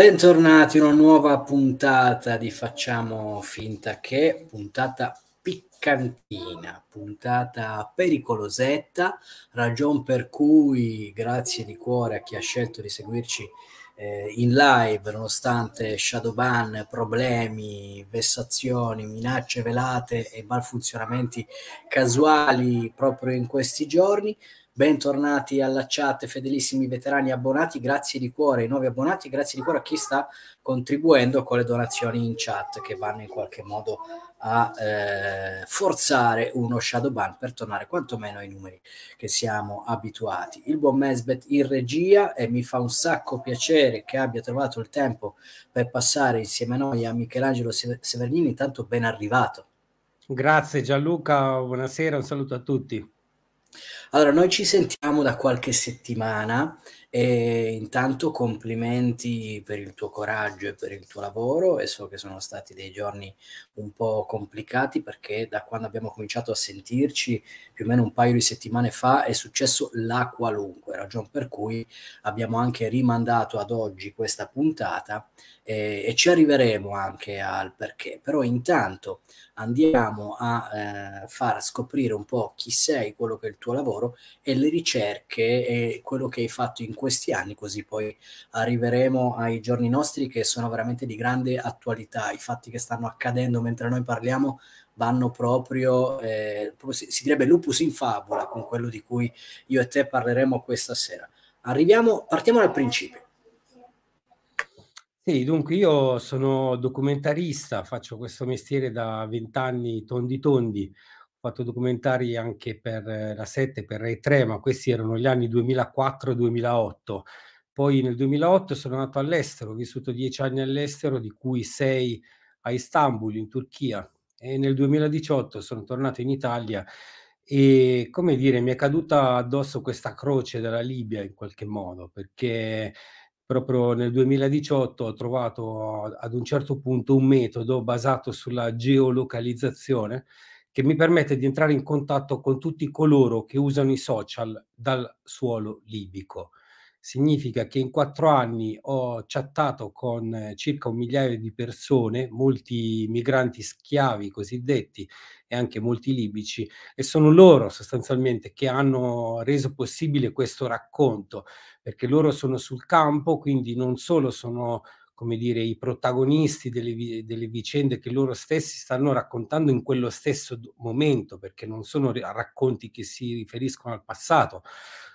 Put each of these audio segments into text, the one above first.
Bentornati a una nuova puntata di Facciamo finta che, puntata piccantina, puntata pericolosetta, ragion per cui grazie di cuore a chi ha scelto di seguirci eh, in live, nonostante shadowban, problemi, vessazioni, minacce velate e malfunzionamenti casuali proprio in questi giorni bentornati alla chat, fedelissimi veterani abbonati, grazie di cuore ai nuovi abbonati, grazie di cuore a chi sta contribuendo con le donazioni in chat che vanno in qualche modo a eh, forzare uno shadow ban per tornare quantomeno ai numeri che siamo abituati. Il buon Mesbet in regia e mi fa un sacco piacere che abbia trovato il tempo per passare insieme a noi a Michelangelo Severini, intanto ben arrivato. Grazie Gianluca, buonasera, un saluto a tutti. Allora, noi ci sentiamo da qualche settimana e intanto complimenti per il tuo coraggio e per il tuo lavoro e so che sono stati dei giorni un po' complicati perché da quando abbiamo cominciato a sentirci più o meno un paio di settimane fa è successo la qualunque, ragion per cui abbiamo anche rimandato ad oggi questa puntata e, eh, e ci arriveremo anche al perché, però intanto andiamo a eh, far scoprire un po' chi sei, quello che è il tuo lavoro e le ricerche e quello che hai fatto in questi anni, così poi arriveremo ai giorni nostri che sono veramente di grande attualità, i fatti che stanno accadendo mentre noi parliamo vanno proprio, eh, proprio si, si direbbe lupus in fabula con quello di cui io e te parleremo questa sera. Arriviamo, partiamo dal principio. Sì, dunque io sono documentarista, faccio questo mestiere da vent'anni tondi tondi, ho fatto documentari anche per eh, la 7, per Rai 3, ma questi erano gli anni 2004-2008. Poi nel 2008 sono andato all'estero, ho vissuto dieci anni all'estero, di cui sei a Istanbul, in Turchia, e nel 2018 sono tornato in Italia e, come dire, mi è caduta addosso questa croce della Libia in qualche modo, perché proprio nel 2018 ho trovato ad un certo punto un metodo basato sulla geolocalizzazione che mi permette di entrare in contatto con tutti coloro che usano i social dal suolo libico. Significa che in quattro anni ho chattato con eh, circa un migliaio di persone, molti migranti schiavi cosiddetti e anche molti libici, e sono loro sostanzialmente che hanno reso possibile questo racconto perché loro sono sul campo, quindi non solo sono come dire, i protagonisti delle, delle, vicende che loro stessi stanno raccontando in quello stesso momento, perché non sono racconti che si riferiscono al passato,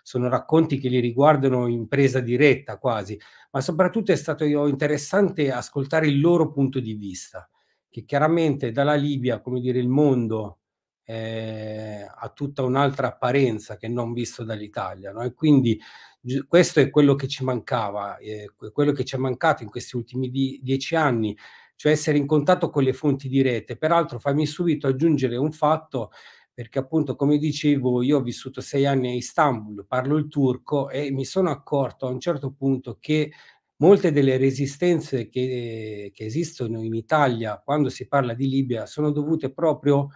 sono racconti che li riguardano in presa diretta quasi, ma soprattutto è stato interessante ascoltare il loro punto di vista, che chiaramente dalla Libia, come dire, il mondo eh, ha tutta un'altra apparenza che non visto dall'Italia, no? e quindi questo è quello che ci mancava, eh, quello che ci è mancato in questi ultimi di- dieci anni, cioè essere in contatto con le fonti di rete. Peraltro fammi subito aggiungere un fatto perché appunto come dicevo io ho vissuto sei anni a Istanbul, parlo il turco e mi sono accorto a un certo punto che molte delle resistenze che, che esistono in Italia quando si parla di Libia sono dovute proprio a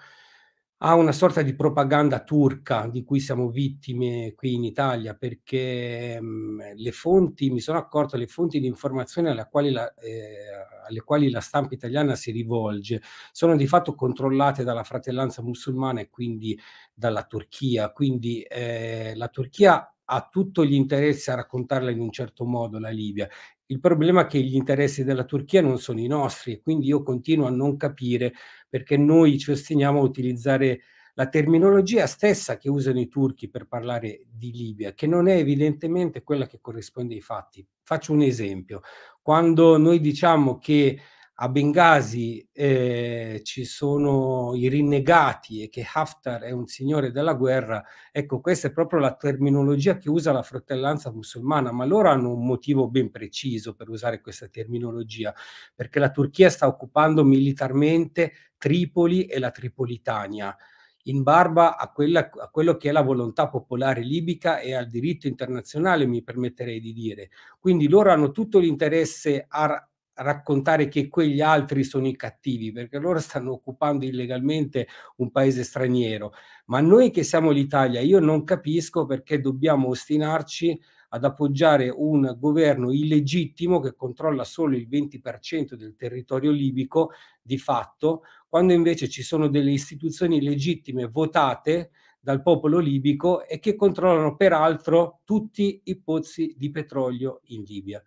a una sorta di propaganda turca di cui siamo vittime qui in Italia perché mh, mm, le fonti, mi sono accorto, le fonti di informazione alla quali la, eh, alle quali la stampa italiana si rivolge sono di fatto controllate dalla fratellanza musulmana e quindi dalla Turchia. Quindi eh, la Turchia ha tutto gli interessi a raccontarla in un certo modo la Libia il problema è che gli interessi della Turchia non sono i nostri quindi io continuo a non capire perché noi ci ostiniamo a utilizzare la terminologia stessa che usano i turchi per parlare di Libia, che non è evidentemente quella che corrisponde ai fatti. Faccio un esempio. Quando noi diciamo che a Benghazi eh, ci sono i rinnegati e che Haftar è un signore della guerra, ecco questa è proprio la terminologia che usa la fratellanza musulmana, ma loro hanno un motivo ben preciso per usare questa terminologia, perché la Turchia sta occupando militarmente Tripoli e la Tripolitania in barba a, quella, a, quello che è la volontà popolare libica e al diritto internazionale, mi permetterei di dire. Quindi loro hanno tutto l'interesse a, raccontare che quegli altri sono i cattivi, perché loro stanno occupando illegalmente un paese straniero. Ma noi che siamo l'Italia, io non capisco perché dobbiamo ostinarci ad appoggiare un governo illegittimo che controlla solo il 20% del territorio libico di fatto, quando invece ci sono delle istituzioni legittime votate dal popolo libico e che controllano peraltro tutti i pozzi di petrolio in Libia.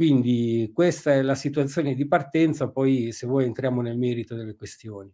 Quindi questa è la situazione di partenza, poi se vuoi entriamo nel merito delle questioni.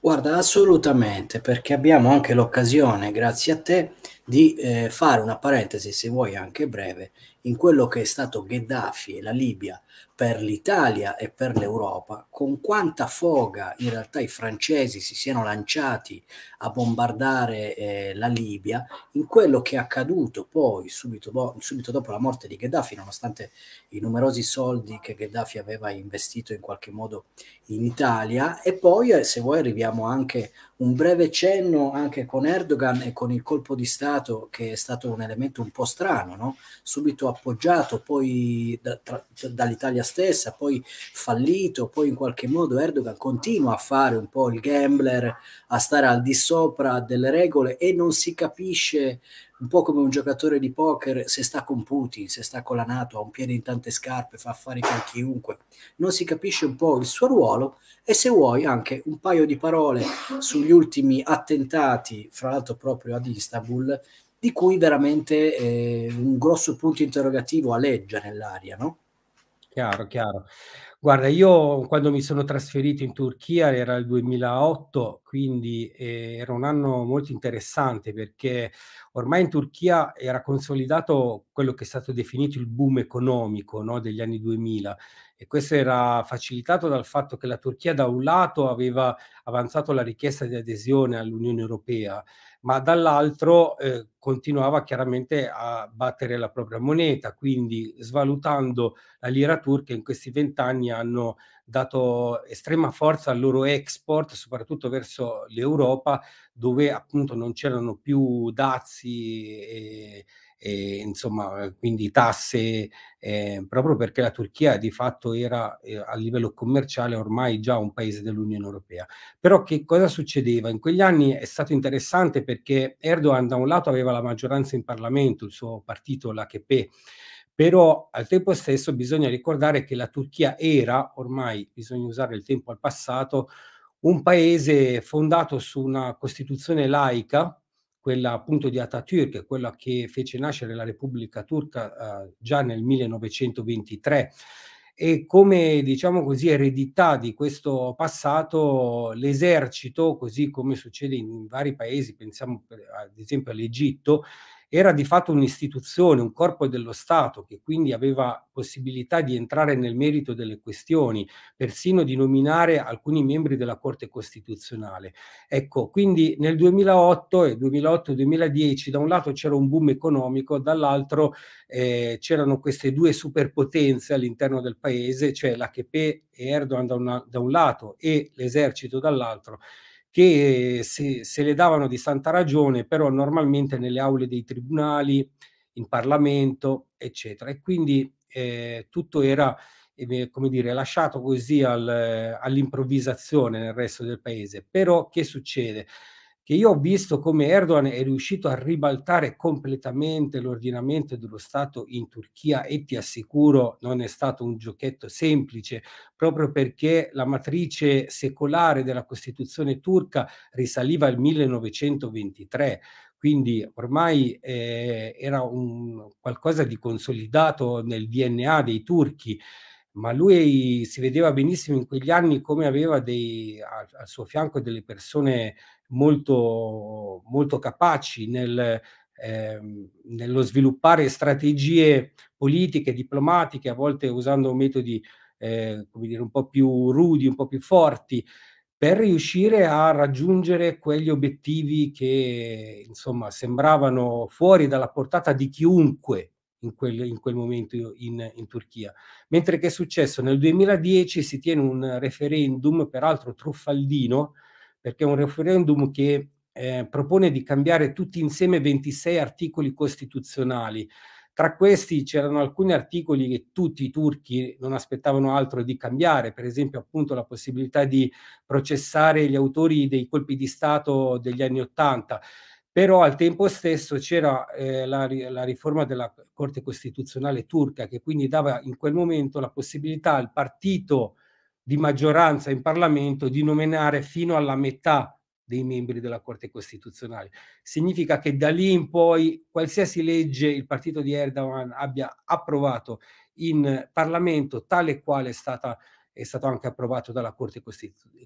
Guarda, assolutamente, perché abbiamo anche l'occasione, grazie a te, di eh, fare una parentesi, se vuoi anche breve, in quello che è stato Gheddafi e la Libia per l'Italia e per l'Europa, con quanta foga in realtà i francesi si siano lanciati a bombardare eh, la Libia, in quello che è accaduto poi subito, do- subito dopo la morte di Gheddafi, nonostante i numerosi soldi che Gheddafi aveva investito in qualche modo in Italia, e poi eh, se vuoi arriviamo anche un breve cenno anche con Erdogan e con il colpo di Stato mercato che è stato un elemento un po' strano, no? subito appoggiato poi da, tra, dall'Italia stessa, poi fallito, poi in qualche modo Erdogan continua a fare un po' il gambler, a stare al di sopra delle regole e non si capisce un po' come un giocatore di poker se sta con Putin, se sta con la Nato, ha un piede in tante scarpe, fa affari con chiunque, non si capisce un po' il suo ruolo e se vuoi anche un paio di parole sugli ultimi attentati, fra l'altro proprio ad Istanbul, di cui veramente eh, un grosso punto interrogativo aleggia nell'aria, no? Chiaro, chiaro. Guarda, io quando mi sono trasferito in Turchia era il 2008, quindi eh, era un anno molto interessante perché ormai in Turchia era consolidato quello che è stato definito il boom economico no, degli anni 2000 e questo era facilitato dal fatto che la Turchia da un lato aveva avanzato la richiesta di adesione all'Unione Europea ma dall'altro eh, continuava chiaramente a battere la propria moneta, quindi svalutando la lira turca in questi vent'anni hanno dato estrema forza al loro export, soprattutto verso l'Europa, dove appunto non c'erano più dazi e, e, insomma, eh, quindi tasse, eh, proprio perché la Turchia di fatto era eh, a livello commerciale ormai già un paese dell'Unione Europea. Però che cosa succedeva? In quegli anni è stato interessante perché Erdogan da un lato aveva la maggioranza in Parlamento, il suo partito, l'AKP, però al tempo stesso bisogna ricordare che la Turchia era, ormai bisogna usare il tempo al passato, un paese fondato su una costituzione laica, quella appunto di Atatürk, quella che fece nascere la Repubblica Turca eh, già nel 1923. E come diciamo così eredità di questo passato, l'esercito, così come succede in vari paesi, pensiamo ad esempio all'Egitto, era di fatto un'istituzione, un corpo dello Stato che quindi aveva possibilità di entrare nel merito delle questioni, persino di nominare alcuni membri della Corte Costituzionale. Ecco, quindi nel 2008 e 2008-2010 da un lato c'era un boom economico, dall'altro eh, c'erano queste due superpotenze all'interno del paese, cioè l'HP e Erdogan da, una, da un lato e l'esercito dall'altro che se, se le davano di santa ragione, però normalmente nelle aule dei tribunali, in Parlamento, eccetera. E quindi eh, tutto era eh, come dire, lasciato così al, eh, all'improvvisazione nel resto del paese. Però che succede? che io ho visto come Erdogan è riuscito a ribaltare completamente l'ordinamento dello Stato in Turchia e ti assicuro non è stato un giochetto semplice, proprio perché la matrice secolare della Costituzione turca risaliva al 1923 quindi ormai eh, era un, qualcosa di consolidato nel DNA dei turchi, ma lui si vedeva benissimo in quegli anni come aveva dei, al, al suo fianco delle persone molto, molto capaci nel, ehm, nello sviluppare strategie politiche, diplomatiche, a volte usando metodi eh, come dire, un po' più rudi, un po' più forti, per riuscire a raggiungere quegli obiettivi che insomma sembravano fuori dalla portata di chiunque in quel, in quel momento in, in, Turchia. Mentre che è successo? Nel 2010 si tiene un referendum, peraltro truffaldino, perché è un referendum che eh, propone di cambiare tutti insieme 26 articoli costituzionali. Tra questi c'erano alcuni articoli che tutti i turchi non aspettavano altro di cambiare, per esempio appunto la possibilità di processare gli autori dei colpi di Stato degli anni Ottanta però al tempo stesso c'era eh, la, la, riforma della Corte Costituzionale turca che quindi dava in quel momento la possibilità al partito di maggioranza in Parlamento di nominare fino alla metà dei membri della Corte Costituzionale. Significa che da lì in poi qualsiasi legge il partito di Erdogan abbia approvato in Parlamento, tale quale è, stata, è stato anche approvato dalla Corte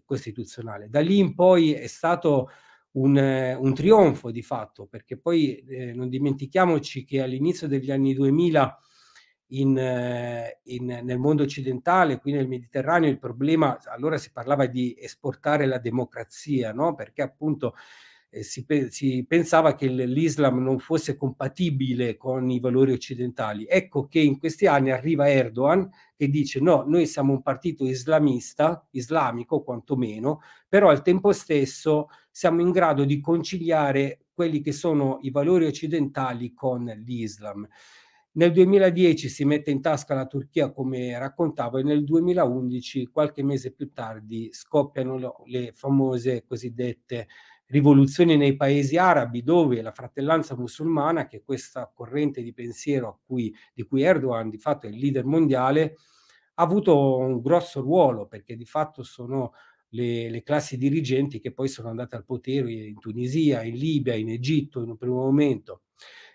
Costituzionale. Da lì in poi è stato un, un trionfo di fatto, perché poi eh, non dimentichiamoci che all'inizio degli anni 2000 in, eh, in, nel mondo occidentale, qui nel Mediterraneo, il problema, allora si parlava di esportare la democrazia, no? perché appunto eh, si, si, pensava che l'Islam non fosse compatibile con i valori occidentali. Ecco che in questi anni arriva Erdogan che dice no, noi siamo un partito islamista, islamico quantomeno, però al tempo stesso siamo in grado di conciliare quelli che sono i valori occidentali con l'Islam. Nel 2010 si mette in tasca la Turchia, come raccontavo, e nel 2011, qualche mese più tardi, scoppiano le famose cosiddette rivoluzioni nei paesi arabi, dove la fratellanza musulmana, che è questa corrente di pensiero cui, di cui Erdogan di fatto è il leader mondiale, ha avuto un grosso ruolo, perché di fatto sono le, le, classi dirigenti che poi sono andate al potere in Tunisia, in Libia, in Egitto in un primo momento.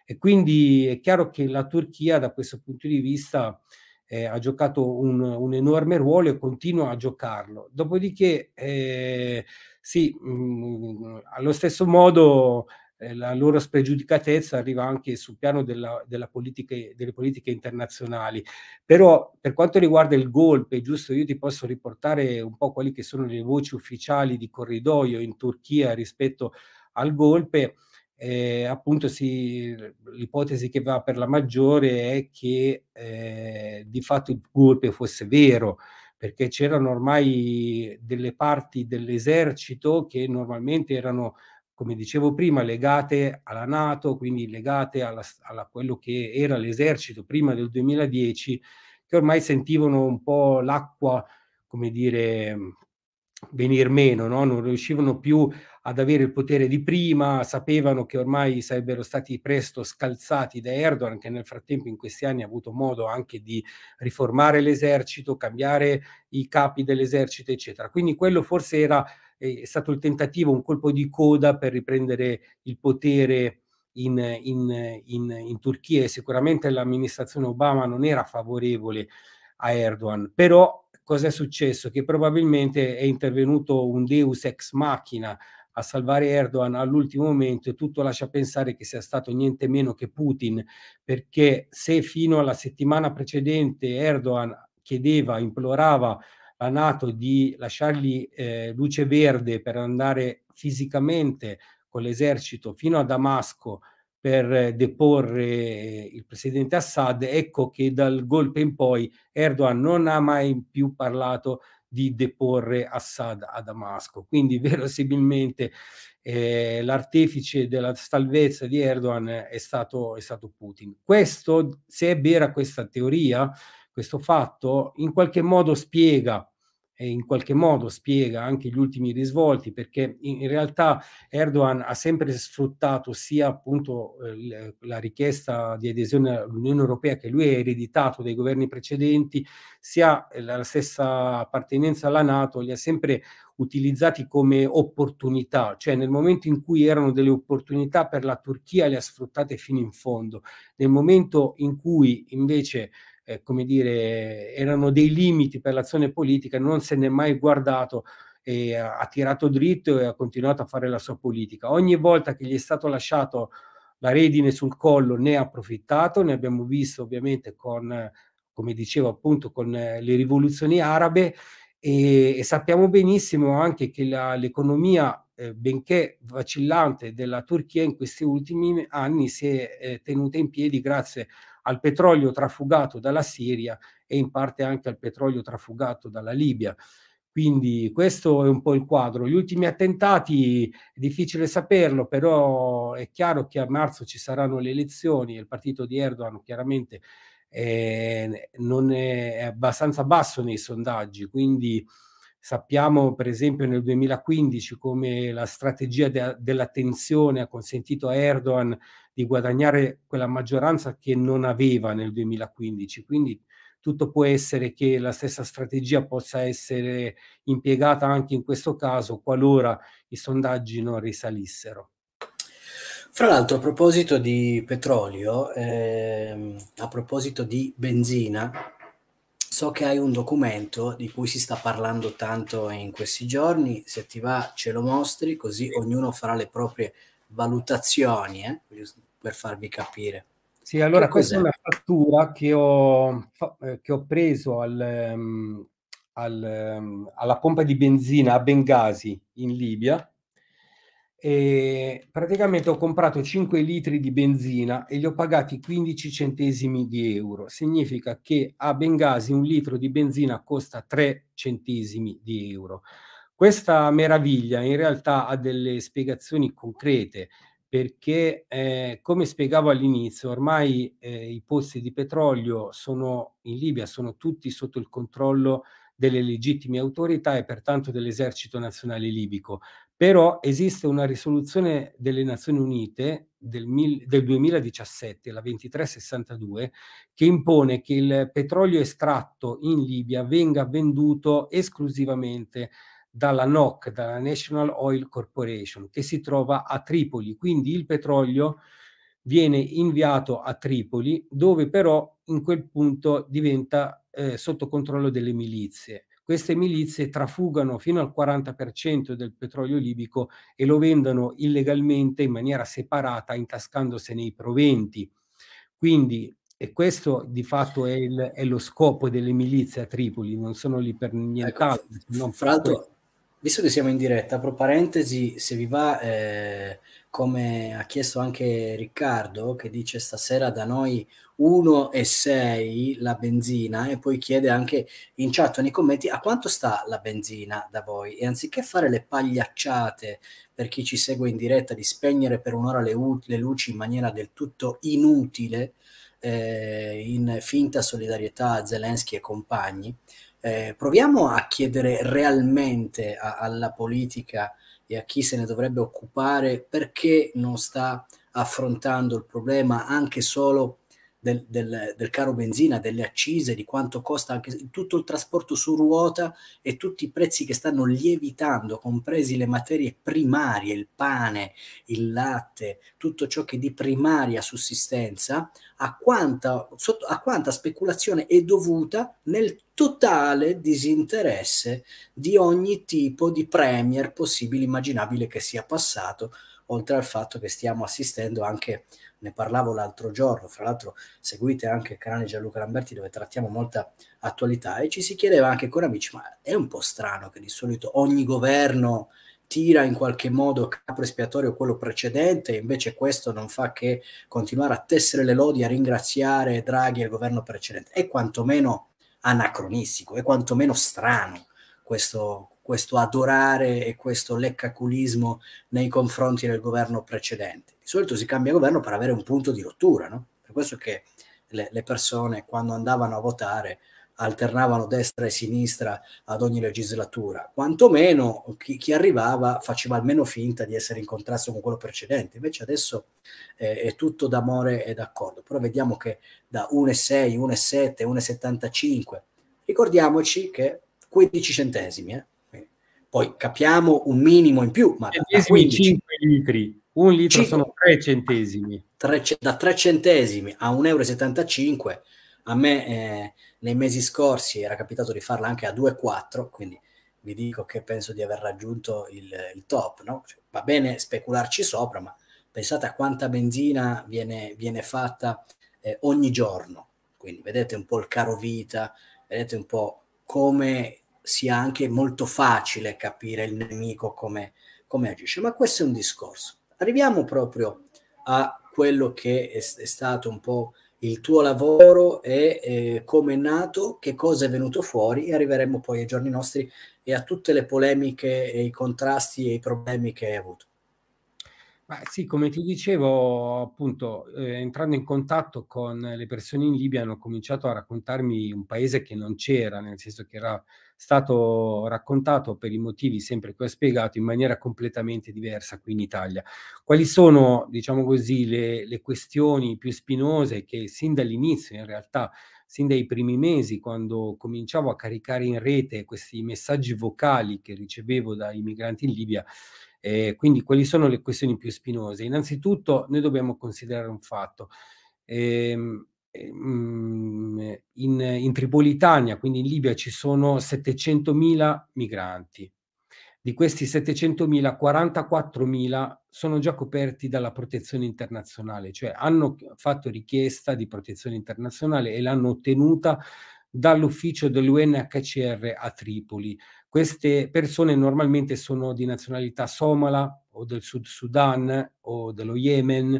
E quindi è chiaro che la Turchia da questo punto di vista eh, ha giocato un, un, enorme ruolo e continua a giocarlo. Dopodiché, eh, sì, mh, mm, allo stesso modo eh, la loro spregiudicatezza arriva anche sul piano della, della politiche, delle politiche internazionali. Però per quanto riguarda il golpe, giusto, io ti posso riportare un po' quali che sono le voci ufficiali di corridoio in Turchia rispetto al golpe eh, appunto si, l'ipotesi che va per la maggiore è che eh, di fatto il golpe fosse vero, perché c'erano ormai delle parti dell'esercito che normalmente erano, come dicevo prima, legate alla Nato, quindi legate a quello che era l'esercito prima del 2010, che ormai sentivano un po' l'acqua, come dire, venir meno, no? non riuscivano più a ad avere il potere di prima, sapevano che ormai sarebbero stati presto scalzati da Erdogan, che nel frattempo in questi anni ha avuto modo anche di riformare l'esercito, cambiare i capi dell'esercito, eccetera. Quindi quello forse era eh, è stato il tentativo, un colpo di coda per riprendere il potere in, in, in, in Turchia e sicuramente l'amministrazione Obama non era favorevole a Erdogan, però cosa è successo? Che probabilmente è intervenuto un deus ex machina, a salvare Erdogan all'ultimo momento e tutto lascia pensare che sia stato niente meno che Putin, perché se fino alla settimana precedente Erdogan chiedeva, implorava la Nato di lasciargli eh, luce verde per andare fisicamente con l'esercito fino a Damasco per deporre il presidente Assad, ecco che dal golpe in poi Erdogan non ha mai più parlato di deporre Assad a Damasco. Quindi verosimilmente eh, l'artefice della salvezza di Erdogan è stato, è stato Putin. Questo, se è vera questa teoria, questo fatto, in qualche modo spiega eh, in qualche modo spiega anche gli ultimi risvolti, perché in, in realtà Erdogan ha sempre sfruttato sia appunto eh, la richiesta di adesione all'Unione Europea che lui ha ereditato dai governi precedenti, sia la stessa appartenenza alla Nato, li ha sempre utilizzati come opportunità, cioè nel momento in cui erano delle opportunità per la Turchia le ha sfruttate fino in fondo, nel momento in cui invece eh, come dire, erano dei limiti per l'azione politica, non se n'è mai guardato e ha tirato dritto e ha continuato a fare la sua politica. Ogni volta che gli è stato lasciato la redine sul collo ne ha approfittato, ne abbiamo visto ovviamente con, come dicevo appunto, con eh, le rivoluzioni arabe e, e sappiamo benissimo anche che la, l'economia, eh, benché vacillante, della Turchia in questi ultimi anni si è eh, tenuta in piedi grazie a al petrolio trafugato dalla Siria e in parte anche al petrolio trafugato dalla Libia. Quindi questo è un po' il quadro. Gli ultimi attentati è difficile saperlo, però è chiaro che a marzo ci saranno le elezioni e il partito di Erdogan chiaramente eh, non è, è abbastanza basso nei sondaggi, quindi Sappiamo per esempio nel 2015 come la strategia de- dell'attenzione ha consentito a Erdogan di guadagnare quella maggioranza che non aveva nel 2015, quindi tutto può essere che la stessa strategia possa essere impiegata anche in questo caso qualora i sondaggi non risalissero. Fra l'altro, a proposito di petrolio, eh, a proposito di benzina, So che hai un documento di cui si sta parlando tanto in questi giorni, se ti va ce lo mostri così ognuno farà le proprie valutazioni eh, per farvi capire. Sì, allora che questa cos'è? è una fattura che ho, eh, che ho preso al, ehm, al, ehm, alla pompa di benzina a Bengasi in Libia e praticamente ho comprato 5 litri di benzina e li ho pagati 15 centesimi di euro. Significa che a Bengasi un litro di benzina costa 3 centesimi di euro. Questa meraviglia in realtà ha delle spiegazioni concrete perché eh, come spiegavo all'inizio ormai eh, i pozzi di petrolio sono in Libia sono tutti sotto il controllo delle legittime autorità e pertanto dell'esercito nazionale libico però esiste una risoluzione delle Nazioni Unite del, mil, del, 2017, la 2362, che impone che il petrolio estratto in Libia venga venduto esclusivamente dalla NOC, dalla National Oil Corporation, che si trova a Tripoli. Quindi il petrolio viene inviato a Tripoli, dove però in quel punto diventa eh, sotto controllo delle milizie queste milizie trafugano fino al 40% del petrolio libico e lo vendono illegalmente in maniera separata, intascandosene i proventi. Quindi, e questo di fatto è, il, è, lo scopo delle milizie a Tripoli, non sono lì per ecco, nient'altro. Ecco, fra l'altro, visto che siamo in diretta, apro parentesi, se vi va, eh, come ha chiesto anche Riccardo, che dice stasera da noi 1 e 6 la benzina e poi chiede anche in chat nei commenti a quanto sta la benzina da voi. E anziché fare le pagliacciate per chi ci segue in diretta di spegnere per un'ora le, u- le luci in maniera del tutto inutile, eh, in finta solidarietà a Zelensky e compagni, eh, proviamo a chiedere realmente a- alla politica e a chi se ne dovrebbe occupare perché non sta affrontando il problema anche solo del, del, del, caro benzina, delle accise, di quanto costa anche tutto il trasporto su ruota e tutti i prezzi che stanno lievitando, compresi le materie primarie, il pane, il latte, tutto ciò che è di primaria sussistenza, a quanta, sotto, a quanta speculazione è dovuta nel totale disinteresse di ogni tipo di premier possibile, immaginabile che sia passato, oltre al fatto che stiamo assistendo anche a ne parlavo l'altro giorno, fra l'altro seguite anche il canale Gianluca Lamberti dove trattiamo molta attualità e ci si chiedeva anche con amici, ma è un po' strano che di solito ogni governo tira in qualche modo capo espiatorio quello precedente, e invece questo non fa che continuare a tessere le lodi, a ringraziare Draghi e il governo precedente. È quantomeno anacronistico, è quantomeno strano questo, questo adorare e questo leccaculismo nei confronti del governo precedente. Di solito si cambia governo per avere un punto di rottura, no? Per questo che le, le persone quando andavano a votare alternavano destra e sinistra ad ogni legislatura, quantomeno chi, chi, arrivava faceva almeno finta di essere in contrasto con quello precedente, invece adesso eh, è tutto d'amore e d'accordo, però vediamo che da 1,6, 1,7, 1,75, ricordiamoci che 15 centesimi, eh? poi capiamo un minimo in più, ma centesimi da 5 litri, un litro 5, sono 3 centesimi. 3, da 3 centesimi a 1,75 euro, a me eh, nei mesi scorsi era capitato di farla anche a 2,4, quindi vi dico che penso di aver raggiunto il, il top, no? cioè, va bene specularci sopra, ma pensate a quanta benzina viene, viene fatta eh, ogni giorno, quindi vedete un po' il caro vita, vedete un po' come sia anche molto facile capire il nemico come, come agisce. Ma questo è un discorso. Arriviamo proprio a quello che è, è stato un po' il tuo lavoro e eh, come è nato, che cosa è venuto fuori e arriveremo poi ai giorni nostri e a tutte le polemiche e i contrasti e i problemi che hai avuto. Ma sì, come ti dicevo, appunto, eh, entrando in contatto con le persone in Libia hanno cominciato a raccontarmi un paese che non c'era, nel senso che era stato raccontato per i motivi sempre che ho spiegato in maniera completamente diversa qui in Italia. Quali sono, diciamo così, le, le questioni più spinose che sin dall'inizio in realtà sin dai primi mesi, quando cominciavo a caricare in rete questi messaggi vocali che ricevevo dai migranti in Libia. Eh, quindi quali sono le questioni più spinose? Innanzitutto noi dobbiamo considerare un fatto. Ehm, Ehm, mm, in, in, Tripolitania, quindi in Libia, ci sono 700.000 migranti. Di questi 700.000, 44.000 sono già coperti dalla protezione internazionale, cioè hanno fatto richiesta di protezione internazionale e l'hanno ottenuta dall'ufficio dell'UNHCR a Tripoli. Queste persone normalmente sono di nazionalità somala o del Sud Sudan o dello Yemen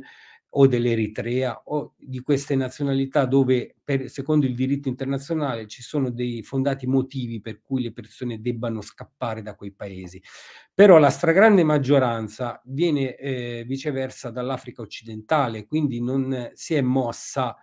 o dell'Eritrea o di queste nazionalità dove per, secondo il diritto internazionale ci sono dei fondati motivi per cui le persone debbano scappare da quei paesi. Però la stragrande maggioranza viene eh, viceversa dall'Africa occidentale, quindi non si è mossa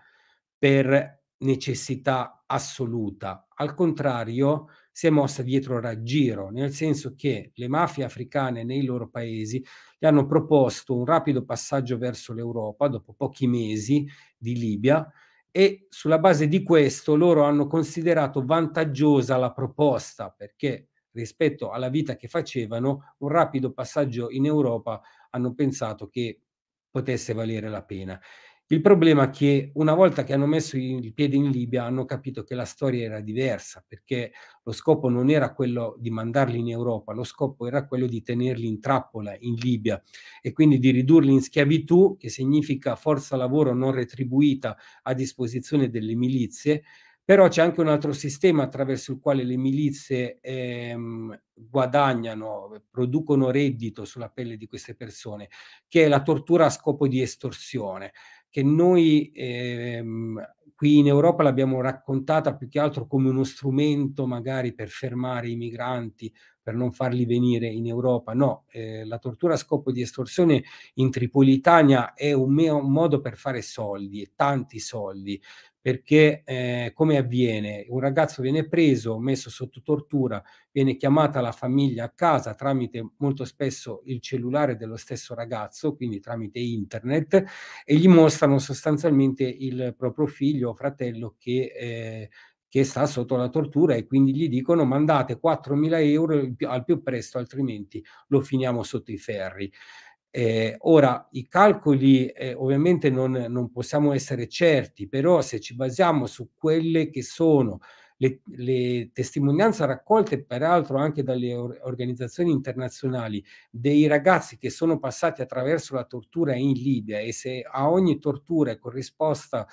per necessità assoluta. Al contrario, si è mossa dietro raggiro, nel senso che le mafie africane nei loro paesi gli hanno proposto un rapido passaggio verso l'Europa dopo pochi mesi di Libia e sulla base di questo loro hanno considerato vantaggiosa la proposta perché rispetto alla vita che facevano, un rapido passaggio in Europa hanno pensato che potesse valere la pena. Il problema è che una volta che hanno messo il piede in Libia hanno capito che la storia era diversa, perché lo scopo non era quello di mandarli in Europa, lo scopo era quello di tenerli in trappola in Libia e quindi di ridurli in schiavitù, che significa forza lavoro non retribuita a disposizione delle milizie, però c'è anche un altro sistema attraverso il quale le milizie ehm, guadagnano, producono reddito sulla pelle di queste persone, che è la tortura a scopo di estorsione che noi ehm, qui in Europa l'abbiamo raccontata più che altro come uno strumento magari per fermare i migranti, per non farli venire in Europa. No, eh, la tortura a scopo di estorsione in Tripolitania è un, meo, un modo per fare soldi, e tanti soldi, perché eh, come avviene? Un ragazzo viene preso, messo sotto tortura, viene chiamata la famiglia a casa tramite molto spesso il cellulare dello stesso ragazzo, quindi tramite internet, e gli mostrano sostanzialmente il proprio figlio o fratello che... Eh, che sta sotto la tortura e quindi gli dicono mandate 4.000 euro al più presto altrimenti lo finiamo sotto i ferri. Eh, ora, i calcoli eh, ovviamente non, non, possiamo essere certi, però se ci basiamo su quelle che sono le, le testimonianze raccolte peraltro anche dalle or organizzazioni internazionali dei ragazzi che sono passati attraverso la tortura in Libia e se a ogni tortura è corrisposta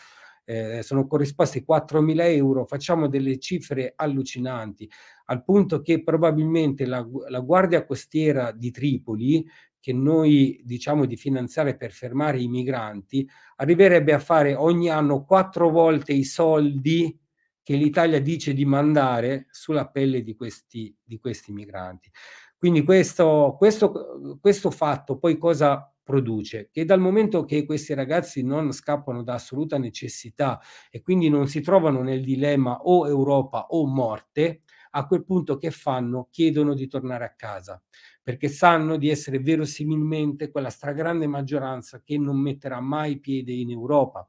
eh, sono corrisposti 4.000 euro, facciamo delle cifre allucinanti, al punto che probabilmente la, la Guardia Costiera di Tripoli che noi diciamo di finanziare per fermare i migranti arriverebbe a fare ogni anno quattro volte i soldi che l'Italia dice di mandare sulla pelle di questi, di questi migranti. Quindi questo, questo, questo fatto poi cosa produce? Che dal momento che questi ragazzi non scappano da assoluta necessità e quindi non si trovano nel dilemma o Europa o morte, a quel punto che fanno? Chiedono di tornare a casa perché sanno di essere verosimilmente quella stragrande maggioranza che non metterà mai piede in Europa,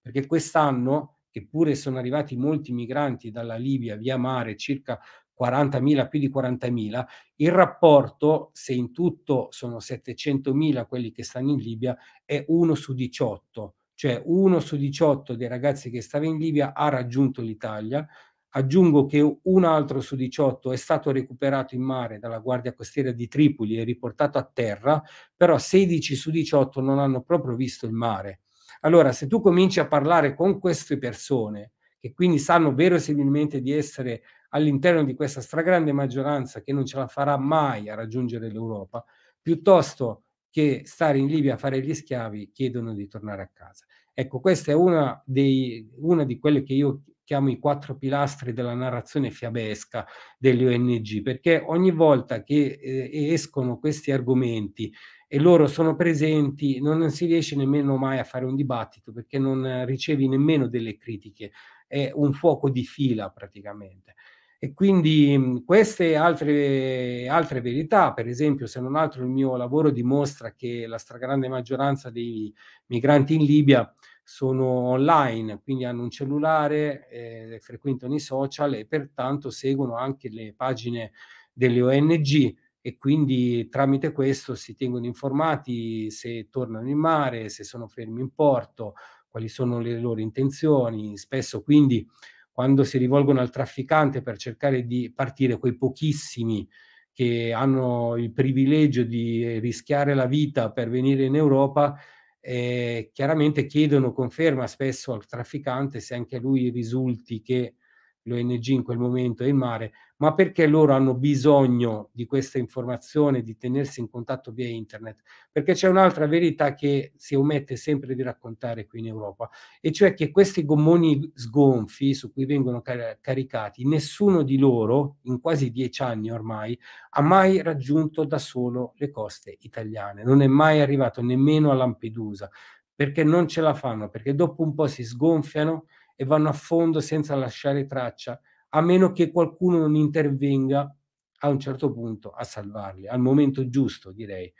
perché quest'anno, che pure sono arrivati molti migranti dalla Libia via mare, circa 40.000, più di 40.000, il rapporto, se in tutto sono 700.000 quelli che stanno in Libia, è 1 su 18, cioè 1 su 18 dei ragazzi che stava in Libia ha raggiunto l'Italia, Aggiungo che un altro su 18 è stato recuperato in mare dalla Guardia Costiera di Tripoli e riportato a terra, però 16 su 18 non hanno proprio visto il mare. Allora, se tu cominci a parlare con queste persone, che quindi sanno verosimilmente di essere all'interno di questa stragrande maggioranza che non ce la farà mai a raggiungere l'Europa, piuttosto che stare in Libia a fare gli schiavi, chiedono di tornare a casa. Ecco, questa è una, dei, una di quelle che io chiamo i quattro pilastri della narrazione fiabesca delle ONG, perché ogni volta che eh, escono questi argomenti e loro sono presenti, non si riesce nemmeno mai a fare un dibattito perché non ricevi nemmeno delle critiche, è un fuoco di fila praticamente. E quindi mm, queste altre, altre verità, per esempio, se non altro il mio lavoro dimostra che la stragrande maggioranza dei migranti in Libia sono online, quindi hanno un cellulare, eh, frequentano i social e pertanto seguono anche le pagine delle ONG e quindi tramite questo si tengono informati se tornano in mare, se sono fermi in porto, quali sono le loro intenzioni. Spesso quindi quando si rivolgono al trafficante per cercare di partire quei pochissimi che hanno il privilegio di rischiare la vita per venire in Europa, eh, chiaramente chiedono conferma spesso al trafficante se anche a lui risulti che l'ONG in quel momento e il mare, ma perché loro hanno bisogno di questa informazione, di tenersi in contatto via internet, perché c'è un'altra verità che si omette sempre di raccontare qui in Europa, e cioè che questi gommoni sgonfi su cui vengono car- caricati, nessuno di loro, in quasi dieci anni ormai, ha mai raggiunto da solo le coste italiane, non è mai arrivato nemmeno a Lampedusa, perché non ce la fanno, perché dopo un po' si sgonfiano, e vanno a fondo senza lasciare traccia, a meno che qualcuno non intervenga a un certo punto a salvarli, al momento giusto direi.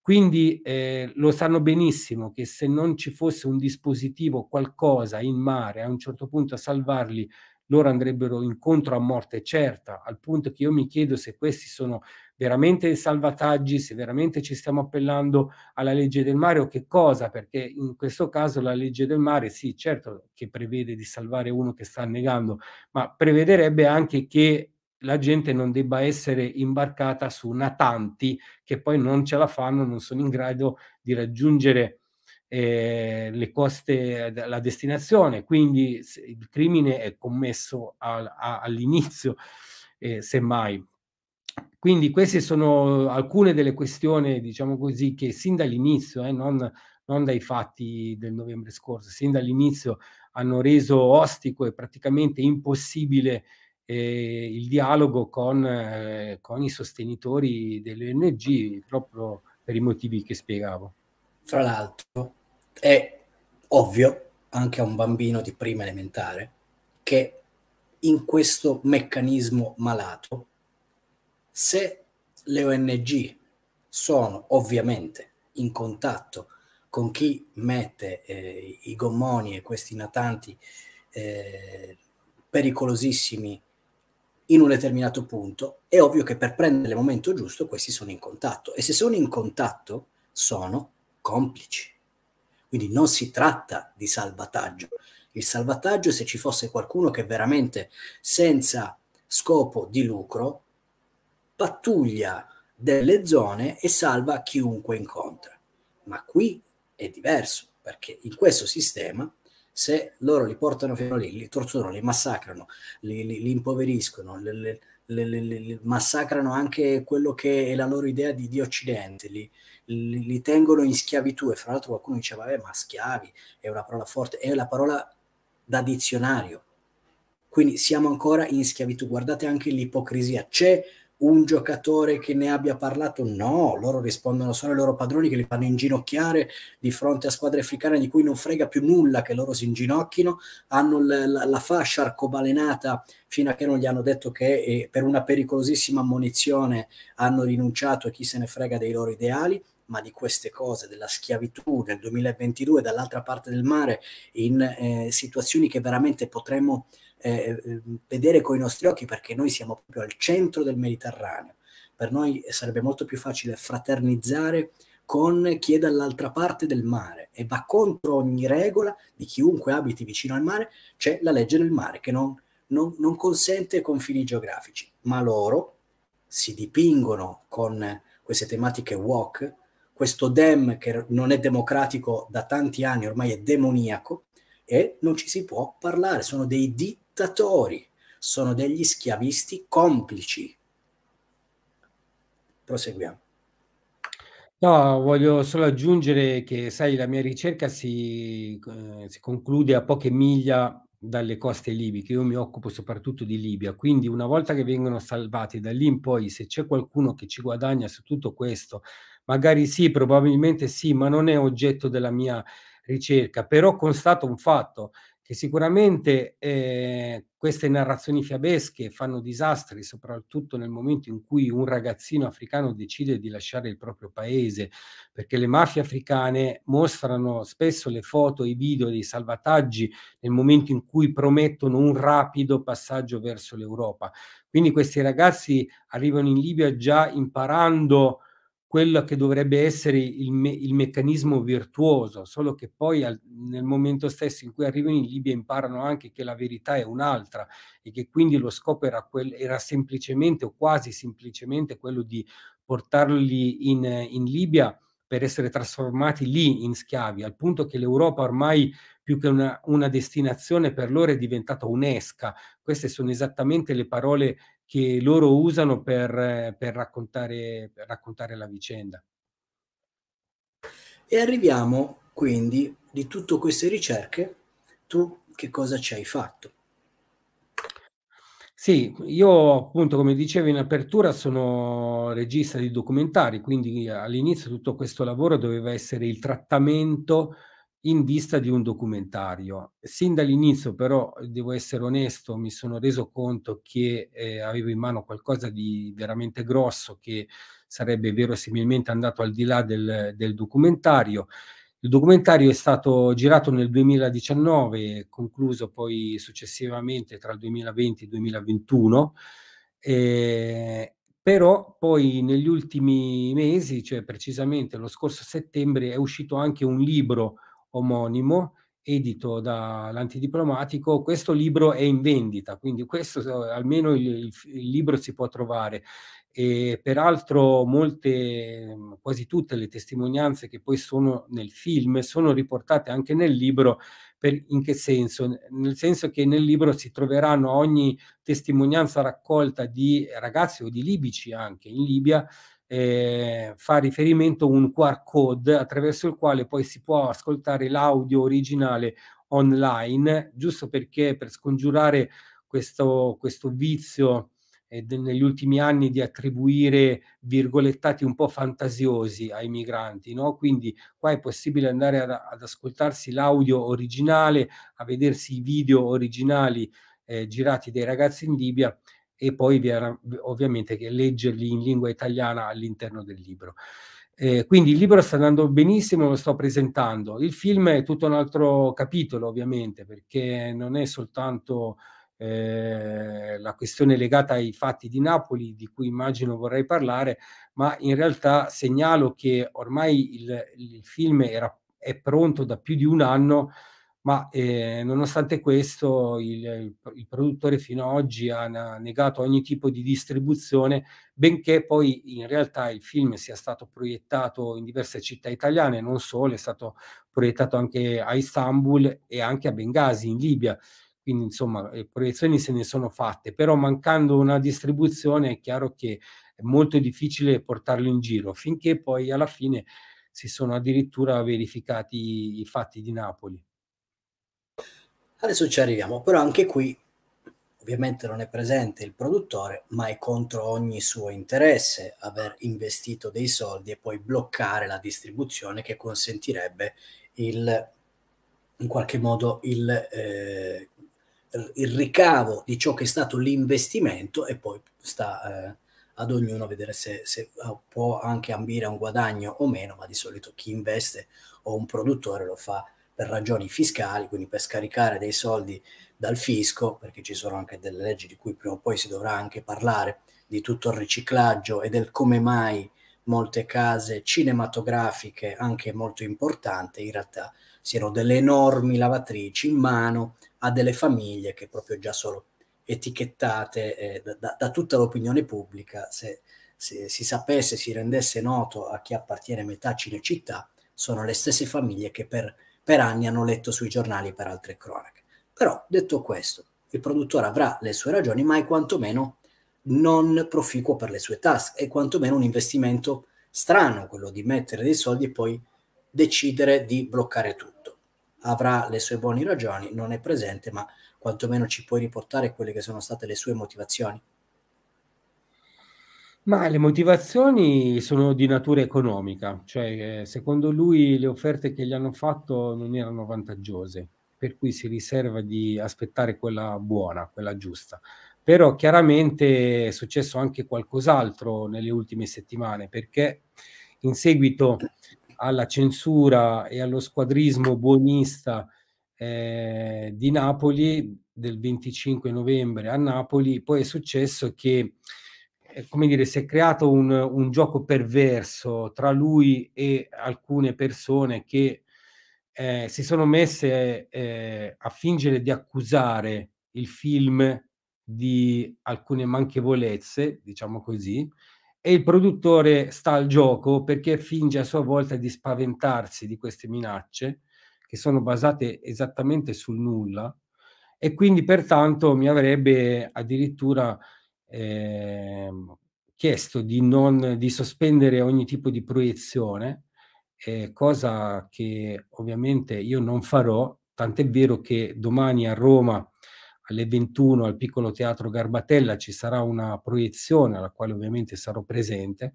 Quindi eh, lo sanno benissimo che se non ci fosse un dispositivo, qualcosa in mare a un certo punto a salvarli loro andrebbero incontro a morte certa, al punto che io mi chiedo se questi sono veramente salvataggi, se veramente ci stiamo appellando alla legge del mare o che cosa, perché in questo caso la legge del mare sì, certo che prevede di salvare uno che sta annegando, ma prevederebbe anche che la gente non debba essere imbarcata su natanti che poi non ce la fanno, non sono in grado di raggiungere eh, le coste, la destinazione, quindi il crimine è commesso al, a, all'inizio, eh, semmai. Quindi queste sono alcune delle questioni, diciamo così, che sin dall'inizio, eh, non, non dai fatti del novembre scorso, sin dall'inizio hanno reso ostico e praticamente impossibile eh, il dialogo con, eh, con i sostenitori delle ONG, proprio per i motivi che spiegavo. Fra l'altro, è ovvio anche a un bambino di prima elementare che in questo meccanismo malato, se le ONG sono ovviamente in contatto con chi mette eh, i gommoni e questi natanti eh, pericolosissimi in un determinato punto, è ovvio che per prendere il momento giusto questi sono in contatto e se sono in contatto sono complici. Quindi non si tratta di salvataggio. Il salvataggio è se ci fosse qualcuno che veramente senza scopo di lucro pattuglia delle zone e salva chiunque incontra. Ma qui è diverso, perché in questo sistema se loro li portano fino lì, li torturano, li massacrano, li, li, li impoveriscono, le, le, le, massacrano anche quello che è la loro idea di, di Occidente, li, li, li tengono in schiavitù e fra l'altro qualcuno diceva, vabbè, eh, ma schiavi è una parola forte, è la parola da dizionario. Quindi siamo ancora in schiavitù. Guardate anche l'ipocrisia. C'è un giocatore che ne abbia parlato? No, loro rispondono solo ai loro padroni che li fanno inginocchiare di fronte a squadre africane di cui non frega più nulla che loro si inginocchino, hanno la, la, la fascia arcobalenata fino a che non gli hanno detto che eh, per una pericolosissima ammonizione hanno rinunciato e chi se ne frega dei loro ideali ma di queste cose, della schiavitù nel 2022 dall'altra parte del mare, in eh, situazioni che veramente potremmo eh, ehm, vedere con i nostri occhi perché noi siamo proprio al centro del Mediterraneo. Per noi sarebbe molto più facile fraternizzare con chi è dall'altra parte del mare e va contro ogni regola di chiunque abiti vicino al mare, c'è la legge del mare che non, non, non consente confini geografici, ma loro si dipingono con queste tematiche walk questo Dem che non è democratico da tanti anni, ormai è demoniaco, e non ci si può parlare, sono dei dittatori, sono degli schiavisti complici. Proseguiamo. No, voglio solo aggiungere che, sai, la mia ricerca si, eh, si, conclude a poche miglia dalle coste libiche. Io mi occupo soprattutto di Libia, quindi una volta che vengono salvati da lì in poi, se c'è qualcuno che ci guadagna su tutto questo, Magari sì, probabilmente sì, ma non è oggetto della mia ricerca. Però constato un fatto, che sicuramente eh, queste narrazioni fiabesche fanno disastri, soprattutto nel momento in cui un ragazzino africano decide di lasciare il proprio paese, perché le mafie africane mostrano spesso le foto e i video dei salvataggi nel momento in cui promettono un rapido passaggio verso l'Europa. Quindi questi ragazzi arrivano in Libia già imparando quello che dovrebbe essere il, me- il meccanismo virtuoso, solo che poi al- nel momento stesso in cui arrivano in Libia imparano anche che la verità è un'altra e che quindi lo scopo era, quel- era semplicemente o quasi semplicemente quello di portarli in, in Libia per essere trasformati lì in schiavi, al punto che l'Europa ormai più che una, una, destinazione per loro è diventata un'esca. Queste sono esattamente le parole che loro usano per, per, raccontare, per raccontare la vicenda. E arriviamo quindi di tutte queste ricerche, tu che cosa ci hai fatto? Sì, io appunto come dicevo in apertura sono regista di documentari, quindi all'inizio tutto questo lavoro doveva essere il trattamento in vista di un documentario. Sin dall'inizio però, devo essere onesto, mi sono reso conto che eh, avevo in mano qualcosa di veramente grosso che sarebbe verosimilmente andato al di là del, del documentario. Il documentario è stato girato nel 2019, concluso poi successivamente tra il 2020 e il 2021. Eh, però poi negli ultimi mesi, cioè precisamente lo scorso settembre, è uscito anche un libro omonimo edito dall'antidiplomatico, questo libro è in vendita, quindi questo almeno il, il, il libro si può trovare. E peraltro molte, quasi tutte le testimonianze che poi sono nel film sono riportate anche nel libro. Per, in che senso? Nel senso che nel libro si troveranno ogni testimonianza raccolta di ragazzi o di libici anche in Libia eh, fa riferimento a un QR code attraverso il quale poi si può ascoltare l'audio originale online, giusto perché per scongiurare questo, questo vizio eh, de, negli ultimi anni di attribuire virgolettati un po' fantasiosi ai migranti, no? quindi qua è possibile andare ad, ad ascoltarsi l'audio originale, a vedersi i video originali eh, girati dai ragazzi in Libia e poi vi era ovviamente che leggerli in lingua italiana all'interno del libro. Eh, quindi il libro sta andando benissimo, lo sto presentando. Il film è tutto un altro capitolo, ovviamente, perché non è soltanto eh, la questione legata ai fatti di Napoli, di cui immagino vorrei parlare, ma in realtà segnalo che ormai il, il film era, è pronto da più di un anno ma eh, nonostante questo il, il, produttore fino ad oggi ha negato ogni tipo di distribuzione, benché poi in realtà il film sia stato proiettato in diverse città italiane, non solo, è stato proiettato anche a Istanbul e anche a Benghazi in Libia. Quindi insomma le eh, proiezioni se ne sono fatte, però mancando una distribuzione è chiaro che è molto difficile portarlo in giro, finché poi alla fine si sono addirittura verificati i fatti di Napoli. Adesso ci arriviamo, però anche qui ovviamente non è presente il produttore, ma è contro ogni suo interesse aver investito dei soldi e poi bloccare la distribuzione che consentirebbe il, in qualche modo il, eh, il ricavo di ciò che è stato l'investimento e poi sta eh, ad ognuno vedere se, se può anche ambire a un guadagno o meno, ma di solito chi investe o un produttore lo fa per ragioni fiscali, quindi per scaricare dei soldi dal fisco, perché ci sono anche delle leggi di cui prima o poi si dovrà anche parlare, di tutto il riciclaggio e del come mai molte case cinematografiche, anche molto importanti, in realtà siano delle enormi lavatrici in mano a delle famiglie che proprio già sono etichettate eh, da, da, tutta l'opinione pubblica. Se, se si sapesse, si rendesse noto a chi appartiene metà Cinecittà, sono le stesse famiglie che per per anni hanno letto sui giornali per altre cronache. Però, detto questo, il produttore avrà le sue ragioni, ma è quantomeno non proficuo per le sue tasche, è quantomeno un investimento strano quello di mettere dei soldi e poi decidere di bloccare tutto. Avrà le sue buone ragioni, non è presente, ma quantomeno ci puoi riportare quelle che sono state le sue motivazioni. Ma le motivazioni sono di natura economica, cioè eh, secondo lui le offerte che gli hanno fatto non erano vantaggiose, per cui si riserva di aspettare quella buona, quella giusta. Però chiaramente è successo anche qualcos'altro nelle ultime settimane, perché in seguito alla censura e allo squadrismo buonista eh, di Napoli del 25 novembre a Napoli, poi è successo che eh, come dire, si è creato un, un, gioco perverso tra lui e alcune persone che eh, si sono messe eh, a fingere di accusare il film di alcune manchevolezze, diciamo così, e il produttore sta al gioco perché finge a sua volta di spaventarsi di queste minacce che sono basate esattamente sul nulla e quindi pertanto mi avrebbe addirittura Ehm, chiesto di, non, di sospendere ogni tipo di proiezione, eh, cosa che ovviamente io non farò, tant'è vero che domani a Roma alle 21 al piccolo teatro Garbatella ci sarà una proiezione alla quale ovviamente sarò presente.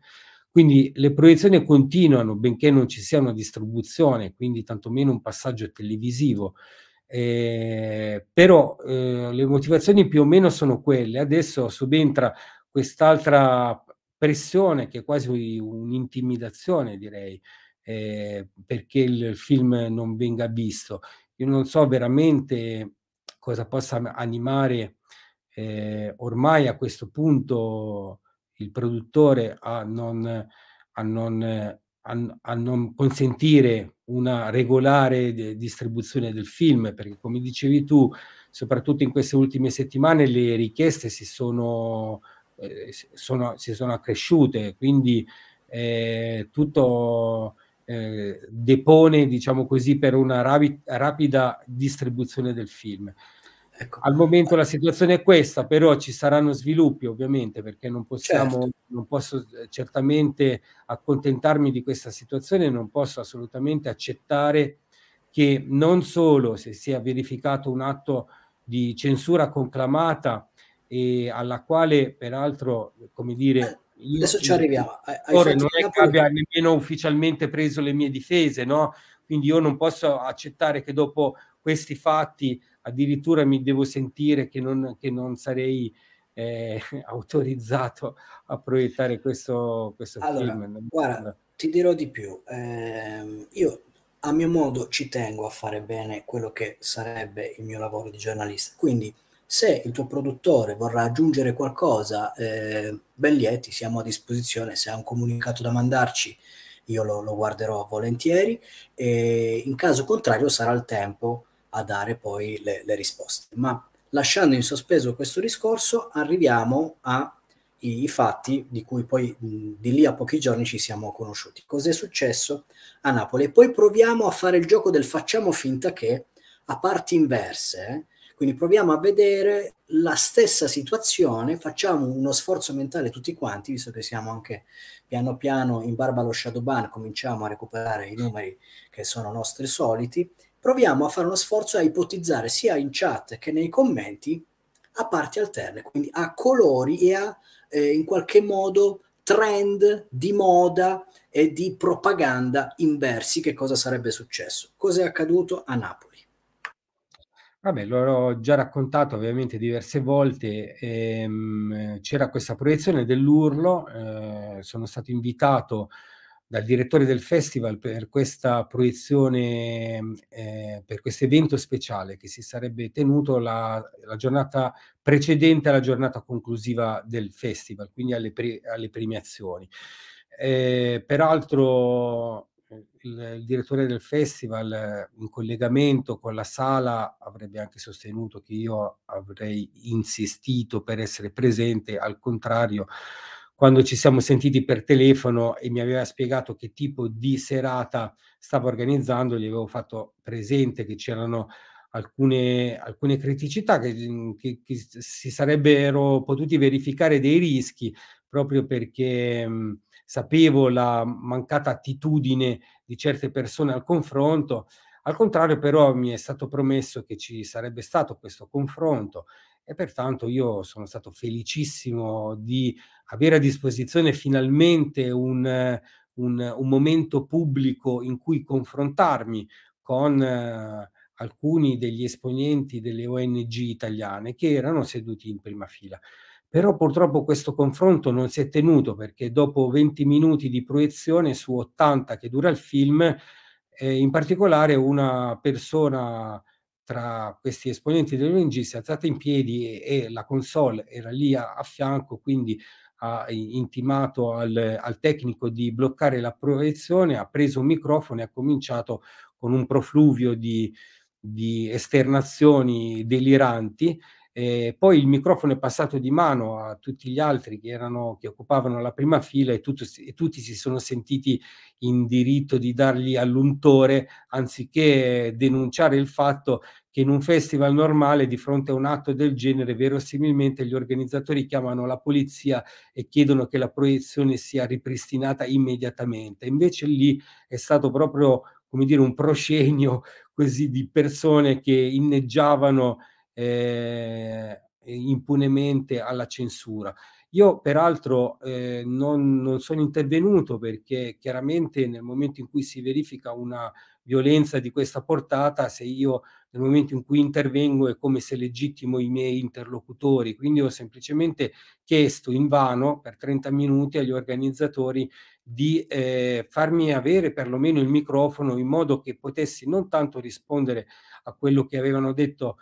Quindi le proiezioni continuano, benché non ci sia una distribuzione, quindi tantomeno un passaggio televisivo. Eh, però eh, le motivazioni più o meno sono quelle. Adesso subentra quest'altra pressione che è quasi un'intimidazione, direi, eh, perché il film non venga visto. Io non so veramente cosa possa animare eh, ormai a questo punto il produttore a non, a non, a, a non consentire una regolare de- eh, distribuzione del film, perché come dicevi tu, soprattutto in queste ultime settimane le richieste si sono, eh, sono, si sono accresciute, quindi eh, tutto eh, depone, diciamo così, per una rabi- rapida distribuzione del film. Ecco. Al momento la situazione è questa, però ci saranno sviluppi ovviamente perché non possiamo, certo. non posso eh, certamente accontentarmi di questa situazione, non posso assolutamente accettare che non solo se sia verificato un atto di censura conclamata e alla quale peraltro, come dire, io, eh, adesso ci arriviamo. Ora non è che abbia nemmeno ufficialmente preso le mie difese, no? Quindi io non posso accettare che dopo questi fatti addirittura mi devo sentire che non, che non sarei eh, autorizzato a proiettare questo, questo allora, film. Guarda, ti dirò di più. Eh, io a mio modo ci tengo a fare bene quello che sarebbe il mio lavoro di giornalista. Quindi se il tuo produttore vorrà aggiungere qualcosa, eh, ben lieti, siamo a disposizione. Se ha un comunicato da mandarci, io lo, lo guarderò volentieri. E in caso contrario sarà il tempo a dare poi le, le risposte. Ma lasciando in sospeso questo discorso, arriviamo ai fatti di cui poi mh, di lì a pochi giorni ci siamo conosciuti. Cos'è successo a Napoli? E poi proviamo a fare il gioco del facciamo finta che a parti inverse, eh? quindi proviamo a vedere la stessa situazione, facciamo uno sforzo mentale tutti quanti, visto che siamo anche piano piano in barba allo shadow ban, cominciamo a recuperare i numeri che sono nostri soliti proviamo a fare uno sforzo a ipotizzare sia in chat che nei commenti a parti alterne, quindi a colori e a eh, in qualche modo trend di moda e di propaganda inversi che cosa sarebbe successo. Cos'è accaduto a Napoli? Vabbè, l'ho già raccontato ovviamente diverse volte, ehm, c'era questa proiezione dell'urlo, eh, sono stato invitato dal direttore del festival per questa proiezione, eh, per questo evento speciale che si sarebbe tenuto la, la, giornata precedente alla giornata conclusiva del festival, quindi alle, pre, alle premiazioni. Eh, peraltro il, il, direttore del festival in collegamento con la sala avrebbe anche sostenuto che io avrei insistito per essere presente, al contrario quando ci siamo sentiti per telefono e mi aveva spiegato che tipo di serata stavo organizzando, gli avevo fatto presente che c'erano alcune, alcune criticità che, che, che, si sarebbero potuti verificare dei rischi proprio perché mh, sapevo la mancata attitudine di certe persone al confronto. Al contrario, però, mi è stato promesso che ci sarebbe stato questo confronto e pertanto io sono stato felicissimo di avere a disposizione finalmente un, eh, un, un momento pubblico in cui confrontarmi con eh, alcuni degli esponenti delle ONG italiane che erano seduti in prima fila. Però purtroppo questo confronto non si è tenuto perché dopo 20 minuti di proiezione su 80 che dura il film, eh, in particolare una persona tra questi esponenti dell'ONG si è alzata in piedi e, e la console era lì a, a, fianco, quindi ha intimato al, al tecnico di bloccare la proiezione, ha preso un microfono e ha cominciato con un profluvio di, di esternazioni deliranti eh, poi il microfono è passato di mano a tutti gli altri che, erano, che occupavano la prima fila e, tutto, e, tutti si sono sentiti in diritto di dargli all'untore anziché denunciare il fatto che in un festival normale di fronte a un atto del genere verosimilmente gli organizzatori chiamano la polizia e chiedono che la proiezione sia ripristinata immediatamente. Invece lì è stato proprio come dire un proscenio così di persone che inneggiavano eh, impunemente alla censura. Io peraltro eh, non, non, sono intervenuto perché chiaramente nel momento in cui si verifica una violenza di questa portata, se io nel momento in cui intervengo è come se legittimo i miei interlocutori, quindi ho semplicemente chiesto in vano per 30 minuti agli organizzatori di eh, farmi avere perlomeno il microfono in modo che potessi non tanto rispondere a quello che avevano detto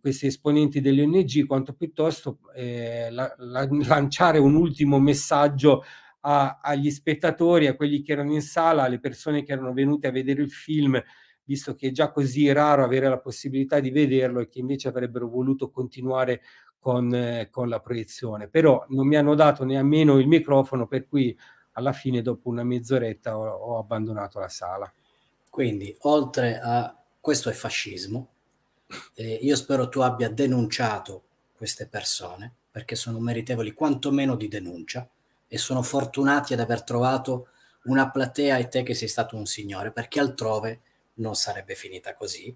questi esponenti delle ONG quanto piuttosto eh, la, la, lanciare un ultimo messaggio a, agli spettatori, a quelli che erano in sala, alle persone che erano venute a vedere il film, visto che è già così raro avere la possibilità di vederlo e che invece avrebbero voluto continuare con, eh, con la proiezione. Però non mi hanno dato nemmeno il microfono, per cui alla fine dopo una mezz'oretta ho, ho abbandonato la sala. Quindi, oltre a questo è fascismo, eh, io spero tu abbia denunciato queste persone perché sono meritevoli quantomeno di denuncia e sono fortunati ad aver trovato una platea e te che sei stato un signore perché altrove non sarebbe finita così.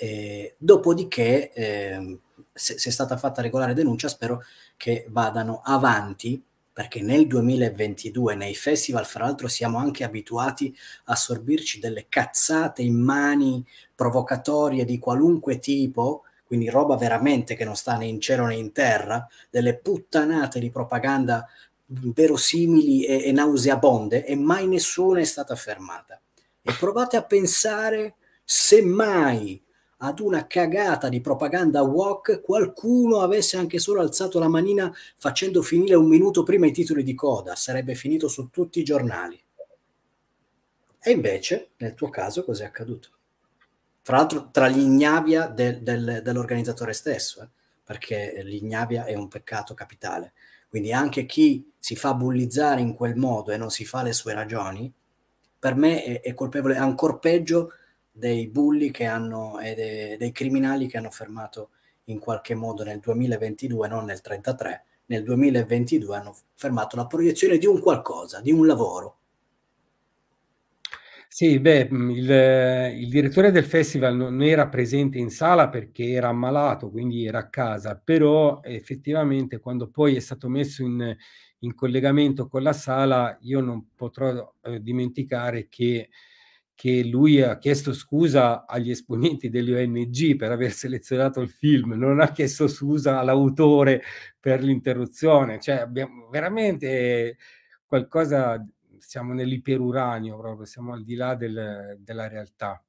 Eh, dopodiché, eh, se, se è stata fatta regolare denuncia, spero che vadano avanti perché nel 2022 nei festival, fra l'altro, siamo anche abituati a sorbirci delle cazzate in mani provocatorie di qualunque tipo, quindi roba veramente che non sta né in cielo né in terra, delle puttanate di propaganda verosimili e, e nauseabonde, e mai nessuna è stata fermata. E provate a pensare se mai ad una cagata di propaganda walk qualcuno avesse anche solo alzato la manina facendo finire un minuto prima i titoli di coda, sarebbe finito su tutti i giornali. E invece, nel tuo caso, cos'è accaduto? Tra l'altro, tra l'ignavia del, del, dell'organizzatore stesso, eh? perché l'ignavia è un peccato capitale. Quindi anche chi si fa bullizzare in quel modo e non si fa le sue ragioni, per me è, è colpevole ancora peggio dei bulli che hanno, e de, dei criminali che hanno fermato in qualche modo nel 2022, non nel 33, nel 2022 hanno fermato la proiezione di un qualcosa, di un lavoro. Sì, beh, mm, il, il direttore del festival non era presente in sala perché era ammalato, quindi era a casa, però effettivamente quando poi è stato messo in, in collegamento con la sala, io non potrò eh, dimenticare che che lui ha chiesto scusa agli esponenti delle ONG per aver selezionato il film, non ha chiesto scusa all'autore per l'interruzione, cioè abbiamo veramente qualcosa, siamo nell'iperuranio proprio, siamo al di là del, della realtà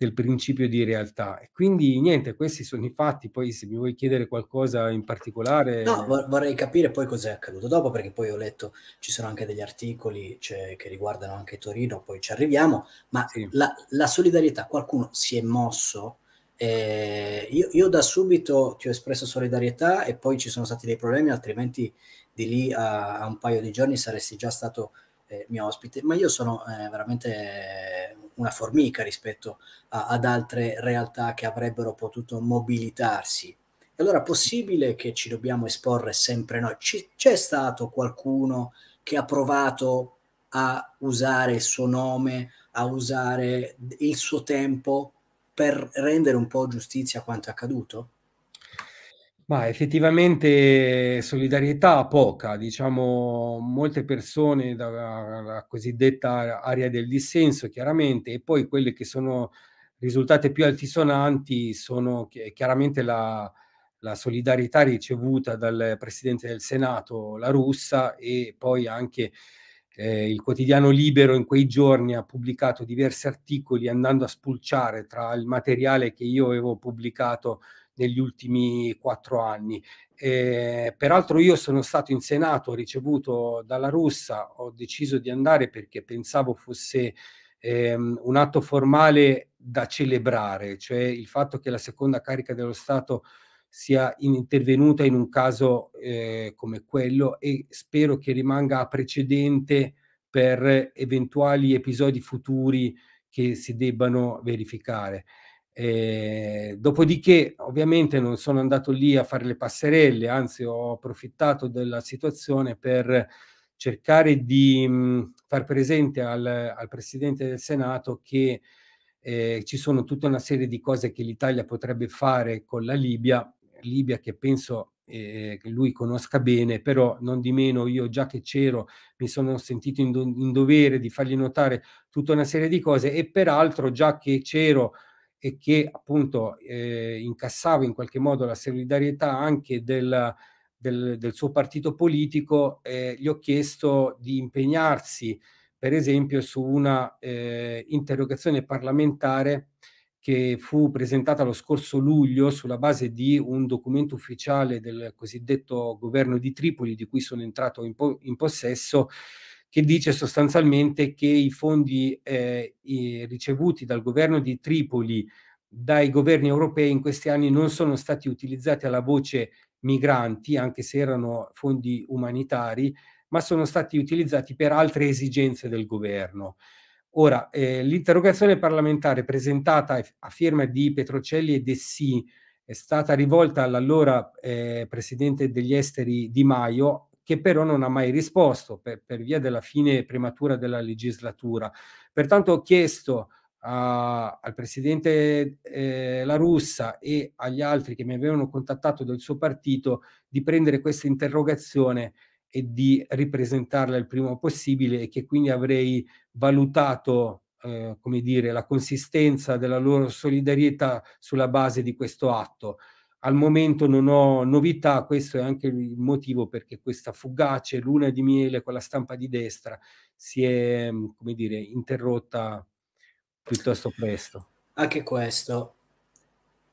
del principio di realtà. E quindi niente, questi sono i fatti. Poi se mi vuoi chiedere qualcosa in particolare... No, vorrei capire poi cos'è accaduto dopo, perché poi ho letto, ci sono anche degli articoli cioè, che riguardano anche Torino, poi ci arriviamo, ma sì. la, la, solidarietà, qualcuno si è mosso? Eh, io, io, da subito ti ho espresso solidarietà e poi ci sono stati dei problemi, altrimenti di lì a, a un paio di giorni saresti già stato eh, mio ospite, ma io sono eh, veramente eh, una formica rispetto a, ad altre realtà che avrebbero potuto mobilitarsi. E allora è possibile che ci dobbiamo esporre sempre noi? C- c'è stato qualcuno che ha provato a usare il suo nome, a usare il suo tempo per rendere un po' giustizia a quanto è accaduto? Ma effettivamente solidarietà poca, diciamo molte persone dalla cosiddetta area del dissenso chiaramente e poi quelle che sono risultate più altisonanti sono chiaramente la, la solidarietà ricevuta dal Presidente del Senato, la russa e poi anche eh, il quotidiano Libero in quei giorni ha pubblicato diversi articoli andando a spulciare tra il materiale che io avevo pubblicato negli ultimi quattro anni. Eh, peraltro io sono stato in Senato, ricevuto dalla russa, ho deciso di andare perché pensavo fosse ehm, un atto formale da celebrare, cioè il fatto che la seconda carica dello Stato sia intervenuta in un caso eh, come quello e spero che rimanga a precedente per eventuali episodi futuri che si debbano verificare. Eh, dopodiché, ovviamente, non sono andato lì a fare le passerelle, anzi, ho approfittato della situazione per cercare di mh, far presente al, al, Presidente del Senato che eh, ci sono tutta una serie di cose che l'Italia potrebbe fare con la Libia, Libia che penso eh, lui conosca bene, però non di meno io già che c'ero mi sono sentito in, do- in dovere di fargli notare tutta una serie di cose e peraltro già che c'ero e che appunto eh, incassava in qualche modo la solidarietà anche del, del, del suo partito politico, eh, gli ho chiesto di impegnarsi per esempio su una eh, interrogazione parlamentare che fu presentata lo scorso luglio sulla base di un documento ufficiale del cosiddetto governo di Tripoli di cui sono entrato in, po- in possesso che dice sostanzialmente che i fondi eh, i ricevuti dal governo di Tripoli dai governi europei in questi anni non sono stati utilizzati alla voce migranti, anche se erano fondi umanitari, ma sono stati utilizzati per altre esigenze del governo. Ora, eh, l'interrogazione parlamentare presentata a firma di Petrocelli e Dessì è stata rivolta all'allora eh, presidente degli esteri Di Maio che però non ha mai risposto per, per via della fine prematura della legislatura. Pertanto ho chiesto a, al presidente eh, La Russa e agli altri che mi avevano contattato del suo partito di prendere questa interrogazione e di ripresentarla il prima possibile e che quindi avrei valutato eh, come dire, la consistenza della loro solidarietà sulla base di questo atto al momento non ho novità, questo è anche il motivo perché questa fugace luna di miele con la stampa di destra si è, mm, come dire, interrotta piuttosto presto. Anche questo,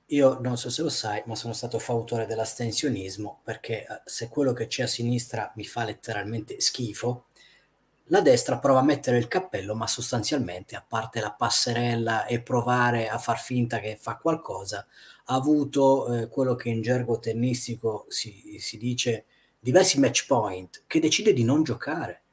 io non so se lo sai, ma sono stato fautore dell'astensionismo perché eh, se quello che c'è a sinistra mi fa letteralmente schifo, la destra prova a mettere il cappello, ma sostanzialmente, a parte la passerella e provare a far finta che fa qualcosa, avuto eh, quello che in gergo tennistico si, si dice diversi match point che decide di non giocare.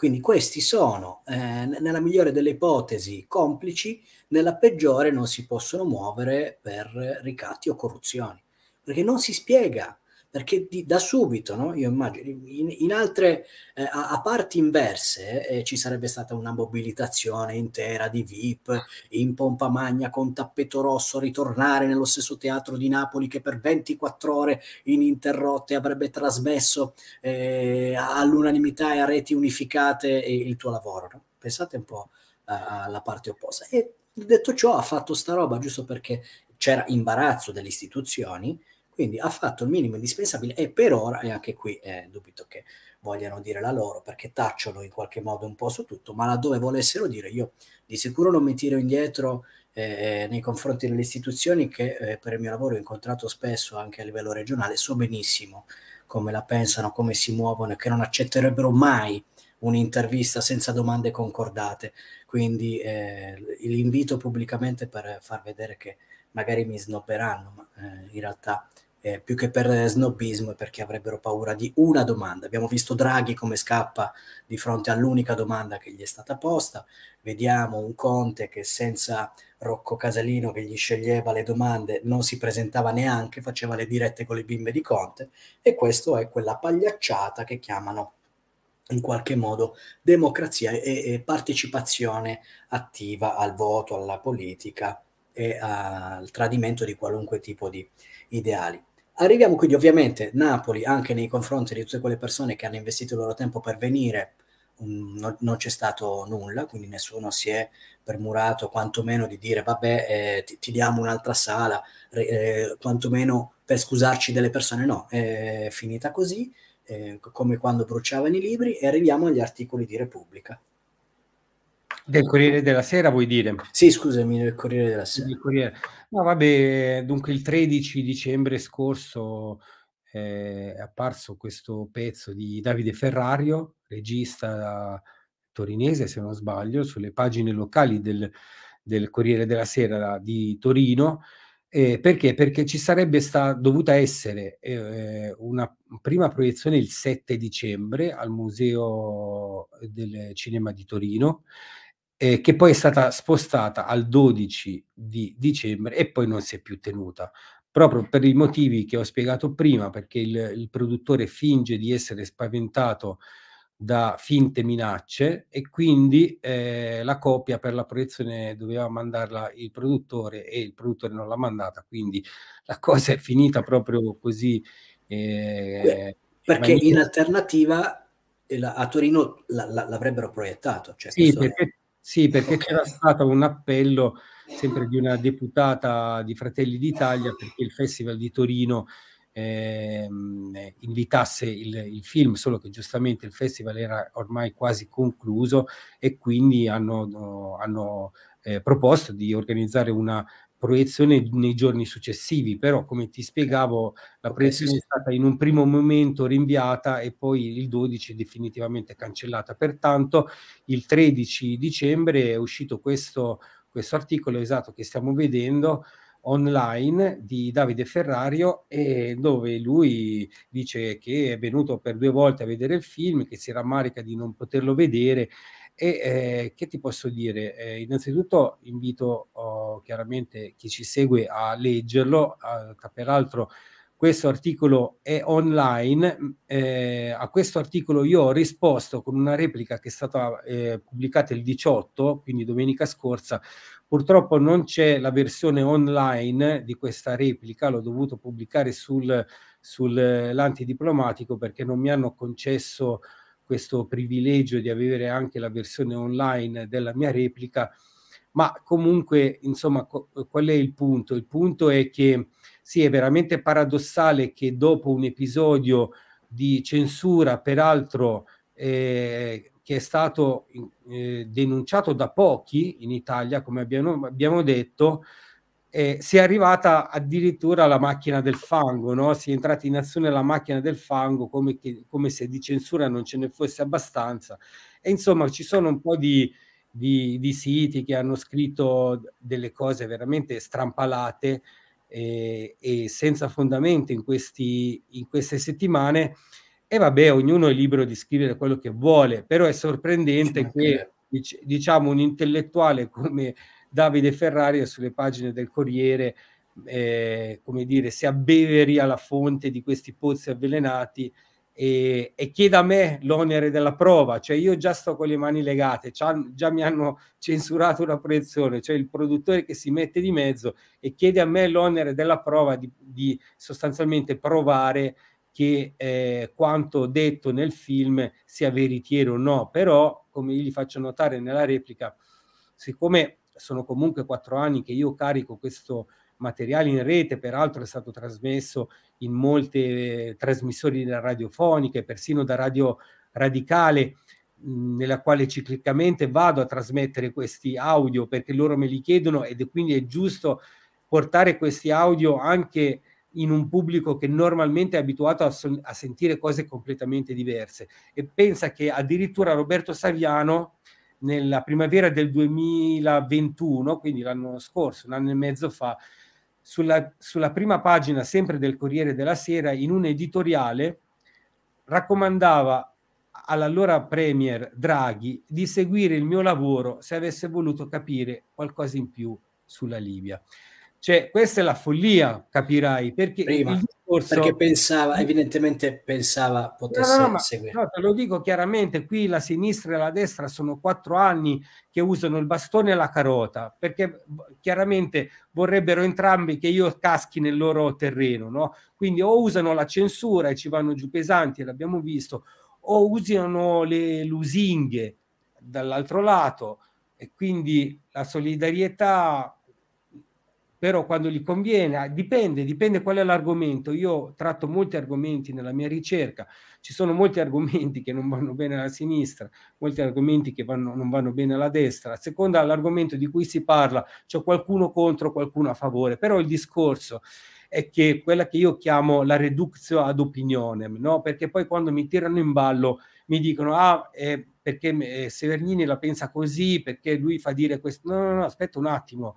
Quindi questi sono, eh, nella migliore delle ipotesi, complici, nella peggiore non si possono muovere per ricatti o corruzioni, perché non si spiega perché di, da subito, no? io immagino, in, in altre, eh, a, a, parti inverse eh, ci sarebbe stata una mobilitazione intera di VIP in pompa magna con tappeto rosso, ritornare nello stesso teatro di Napoli che per 24 ore ininterrotte avrebbe trasmesso eh, all'unanimità e a reti unificate eh, il tuo lavoro. No? Pensate un po' alla parte opposta. E detto ciò ha fatto sta roba giusto perché c'era imbarazzo delle istituzioni quindi ha fatto il minimo indispensabile e per ora, e anche qui eh, dubito che vogliano dire la loro, perché tacciono in qualche modo un po' su tutto, ma laddove volessero dire, io di sicuro non mi tiro indietro eh, eh nei confronti delle istituzioni che eh, per il mio lavoro ho incontrato spesso anche a livello regionale, so benissimo come la pensano, come si muovono e che non accetterebbero mai un'intervista senza domande concordate. Quindi eh, l'invito pubblicamente per far vedere che magari mi snobberanno, ma eh, in realtà eh, più che per snobismo, perché avrebbero paura di una domanda. Abbiamo visto Draghi come scappa di fronte all'unica domanda che gli è stata posta, vediamo un Conte che senza Rocco Casalino che gli sceglieva le domande non si presentava neanche, faceva le dirette con le bimbe di Conte e questo è quella pagliacciata che chiamano in qualche modo democrazia e, e partecipazione attiva al voto, alla politica e al tradimento di qualunque tipo di ideali. Arriviamo quindi ovviamente Napoli anche nei confronti di tutte quelle persone che hanno investito il loro tempo per venire, um, non, non, c'è stato nulla, quindi nessuno si è permurato quantomeno di dire vabbè eh, ti, ti, diamo un'altra sala, eh, quantomeno per scusarci delle persone, no, è finita così, eh, come quando bruciavano i libri e arriviamo agli articoli di Repubblica. Del Corriere della Sera vuoi dire? Sì, scusami, del Corriere della Sera. Corriere. No, vabbè, dunque il 13 dicembre scorso eh, è apparso questo pezzo di Davide Ferrario, regista torinese se non sbaglio, sulle pagine locali del, del Corriere della Sera di Torino, eh, perché? Perché ci sarebbe sta, dovuta essere eh, una prima proiezione il 7 dicembre al Museo del Cinema di Torino eh, che poi è stata spostata al 12 di dicembre e poi non si è più tenuta, proprio per i motivi che ho spiegato prima, perché il, il produttore finge di essere spaventato da finte minacce e quindi eh, la copia per la proiezione doveva mandarla il produttore e il produttore non l'ha mandata, quindi la cosa è finita proprio così. Eh, perché in alternativa eh, a Torino l'avrebbero proiettato. Cioè sì, perché sì, perché c'era stato un appello sempre di una deputata di Fratelli d'Italia perché il Festival di Torino eh, invitasse il, il, film, solo che giustamente il festival era ormai quasi concluso e quindi hanno, hanno eh, proposto di organizzare una proiezione nei giorni successivi, però come ti spiegavo la proiezione sì. è stata in un primo momento rinviata e poi il 12 definitivamente cancellata. Pertanto il 13 dicembre è uscito questo, questo articolo esatto che stiamo vedendo online di Davide Ferrario e dove lui dice che è venuto per due volte a vedere il film, che si rammarica di non poterlo vedere e eh, che ti posso dire? Eh, innanzitutto invito oh, chiaramente chi ci segue a leggerlo, eh, a, peraltro questo articolo è online. Mm, eh, a questo articolo io ho risposto con una replica che è stata eh, pubblicata il 18, quindi domenica scorsa. Purtroppo non c'è la versione online di questa replica, l'ho dovuto pubblicare sul, sull'antidiplomatico eh, perché non mi hanno concesso questo privilegio di avere anche la versione online della mia replica, ma comunque, insomma, qual è il punto? Il punto è che sì, è veramente paradossale che dopo un episodio di censura, peraltro eh, che è stato eh, denunciato da pochi in Italia, come abbiamo, abbiamo detto, eh, si è arrivata addirittura alla macchina del fango, no? si è entrati in azione la macchina del fango come, che, come, se di censura non ce ne fosse abbastanza. E insomma ci sono un po' di, di, di siti che hanno scritto delle cose veramente strampalate eh, e senza fondamento in, questi, in queste settimane. E vabbè, ognuno è libero di scrivere quello che vuole, però è sorprendente che diciamo un intellettuale come Davide Ferrari sulle pagine del Corriere, eh, come dire, si abbeveri alla fonte di questi pozzi avvelenati e, e chieda a me l'onere della prova, cioè io già sto con le mani legate, già, già mi hanno censurato una proiezione, cioè il produttore che si mette di mezzo e chiede a me l'onere della prova di, di sostanzialmente provare che eh, quanto detto nel film sia veritiero o no, però come gli faccio notare nella replica, siccome sono comunque quattro anni che io carico questo materiale in rete, peraltro è stato trasmesso in molte eh, trasmissioni radiofoniche, persino da radio radicale, nella quale ciclicamente vado a trasmettere questi audio perché loro me li chiedono ed è quindi è giusto portare questi audio anche in un pubblico che normalmente è abituato a, son- a sentire cose completamente diverse e pensa che addirittura Roberto Saviano nella primavera del 2021, quindi l'anno scorso, un anno e mezzo fa, sulla, sulla prima pagina sempre del Corriere della Sera, in un editoriale, raccomandava all'allora Premier Draghi di seguire il mio lavoro se avesse voluto capire qualcosa in più sulla Libia. Cioè, questa è la follia, capirai, perché, Prima, discorso... perché pensava, evidentemente pensava potesse no, no, no, seguire. No, te lo dico chiaramente, qui la sinistra e la destra sono quattro anni che usano il bastone e la carota, perché chiaramente vorrebbero entrambi che io caschi nel loro terreno, no? Quindi o usano la censura e ci vanno giù pesanti, l'abbiamo visto, o usano le lusinghe dall'altro lato e quindi la solidarietà però quando gli conviene, ah, dipende, dipende qual è l'argomento. Io tratto molti argomenti nella mia ricerca, ci sono molti argomenti che non vanno bene alla sinistra, molti argomenti che vanno, non vanno bene alla destra. A seconda dell'argomento di cui si parla, c'è qualcuno contro, qualcuno a favore, però il discorso è che quella che io chiamo la reductio ad opinionem, no? perché poi quando mi tirano in ballo mi dicono, ah, eh, perché eh, Severnini la pensa così, perché lui fa dire questo. No, no, no, aspetta un attimo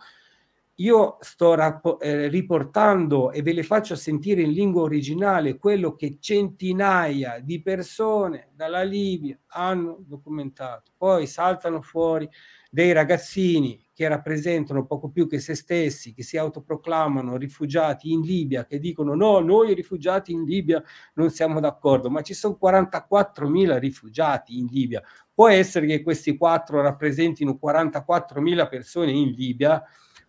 io sto rapo- eh, riportando e ve le faccio sentire in lingua originale quello che centinaia di persone dalla Libia hanno documentato. Poi saltano fuori dei ragazzini che rappresentano poco più che se stessi, che si autoproclamano rifugiati in Libia, che dicono no, noi rifugiati in Libia non siamo d'accordo, ma ci sono 44.000 rifugiati in Libia. Può essere che questi quattro rappresentino 44.000 persone in Libia,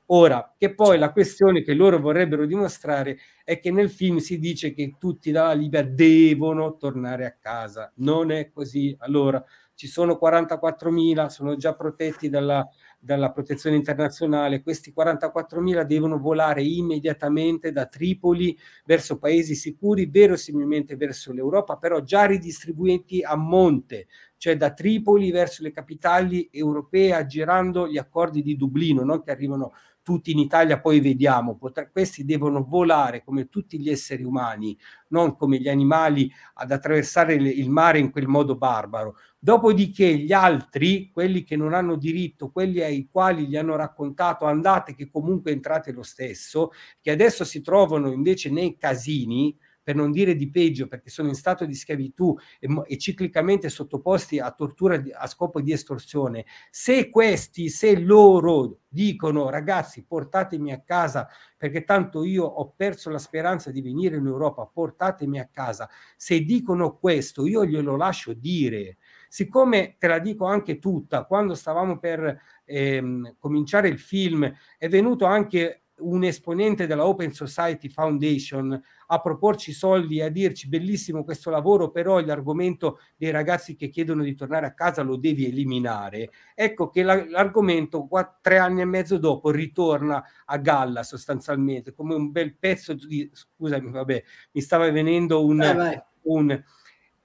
Ora, che poi la questione che loro vorrebbero dimostrare è che nel film si dice che tutti dalla Libia devono tornare a casa. Non è così. Allora, ci sono 44.000, sono già protetti dalla, dalla protezione internazionale. Questi 44.000 devono volare immediatamente da Tripoli verso paesi sicuri, verosimilmente verso l'Europa, però già ridistribuiti a monte, cioè da Tripoli verso le capitali europee, aggirando gli accordi di Dublino, non che arrivano tutti in Italia poi vediamo, potre, questi devono volare come tutti gli esseri umani, non come gli animali ad attraversare le, il mare in quel modo barbaro. Dopodiché gli altri, quelli che non hanno diritto, quelli ai quali gli hanno raccontato andate che comunque entrate lo stesso, che adesso si trovano invece nei casini, per non dire di peggio, perché sono in stato di schiavitù e, e ciclicamente sottoposti a tortura di, a scopo di estorsione, se questi, se loro dicono ragazzi portatemi a casa perché tanto io ho perso la speranza di venire in Europa, portatemi a casa, se dicono questo io glielo lascio dire. Siccome te la dico anche tutta, quando stavamo per ehm, cominciare il film è venuto anche un esponente della Open Society Foundation a proporci soldi e a dirci bellissimo questo lavoro, però l'argomento dei ragazzi che chiedono di tornare a casa lo devi eliminare. Ecco che la, l'argomento qua, tre anni e mezzo dopo ritorna a galla sostanzialmente come un bel pezzo di... scusami, vabbè, mi stava venendo un... Eh, un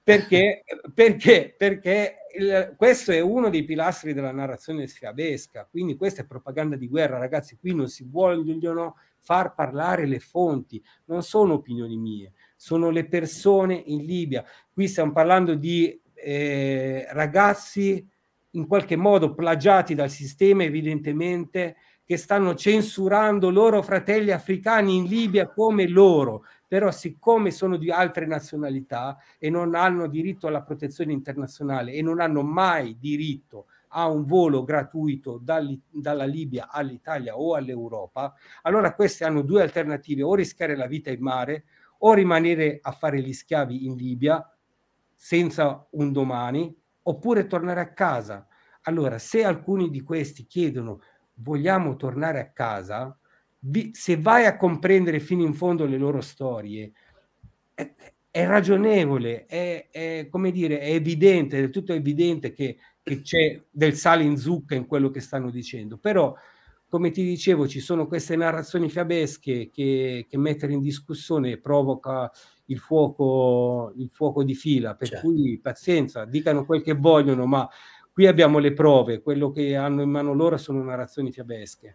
perché, perché, perché il, questo è uno dei pilastri della narrazione sfiabesca, quindi questa è propaganda di guerra, ragazzi, qui non si vogliono far parlare le fonti, non sono opinioni mie, sono le persone in Libia. Qui stiamo parlando di eh, ragazzi in qualche modo plagiati dal sistema, evidentemente, che stanno censurando loro fratelli africani in Libia come loro, però siccome sono di altre nazionalità e non hanno diritto alla protezione internazionale e non hanno mai diritto a un volo gratuito dalla Libia all'Italia o all'Europa, allora queste hanno due alternative, o rischiare la vita in mare o rimanere a fare gli schiavi in Libia senza un domani, oppure tornare a casa. Allora, se alcuni di questi chiedono vogliamo tornare a casa, se vai a comprendere fino in fondo le loro storie, è, è ragionevole, è, è, come dire, è evidente, è tutto evidente che, che c'è del sale in zucca in quello che stanno dicendo, però come ti dicevo, ci sono queste narrazioni fiabesche che, che mettere in discussione provoca il fuoco, il fuoco di fila. Per certo. cui pazienza, dicano quel che vogliono, ma qui abbiamo le prove, quello che hanno in mano loro sono narrazioni fiabesche.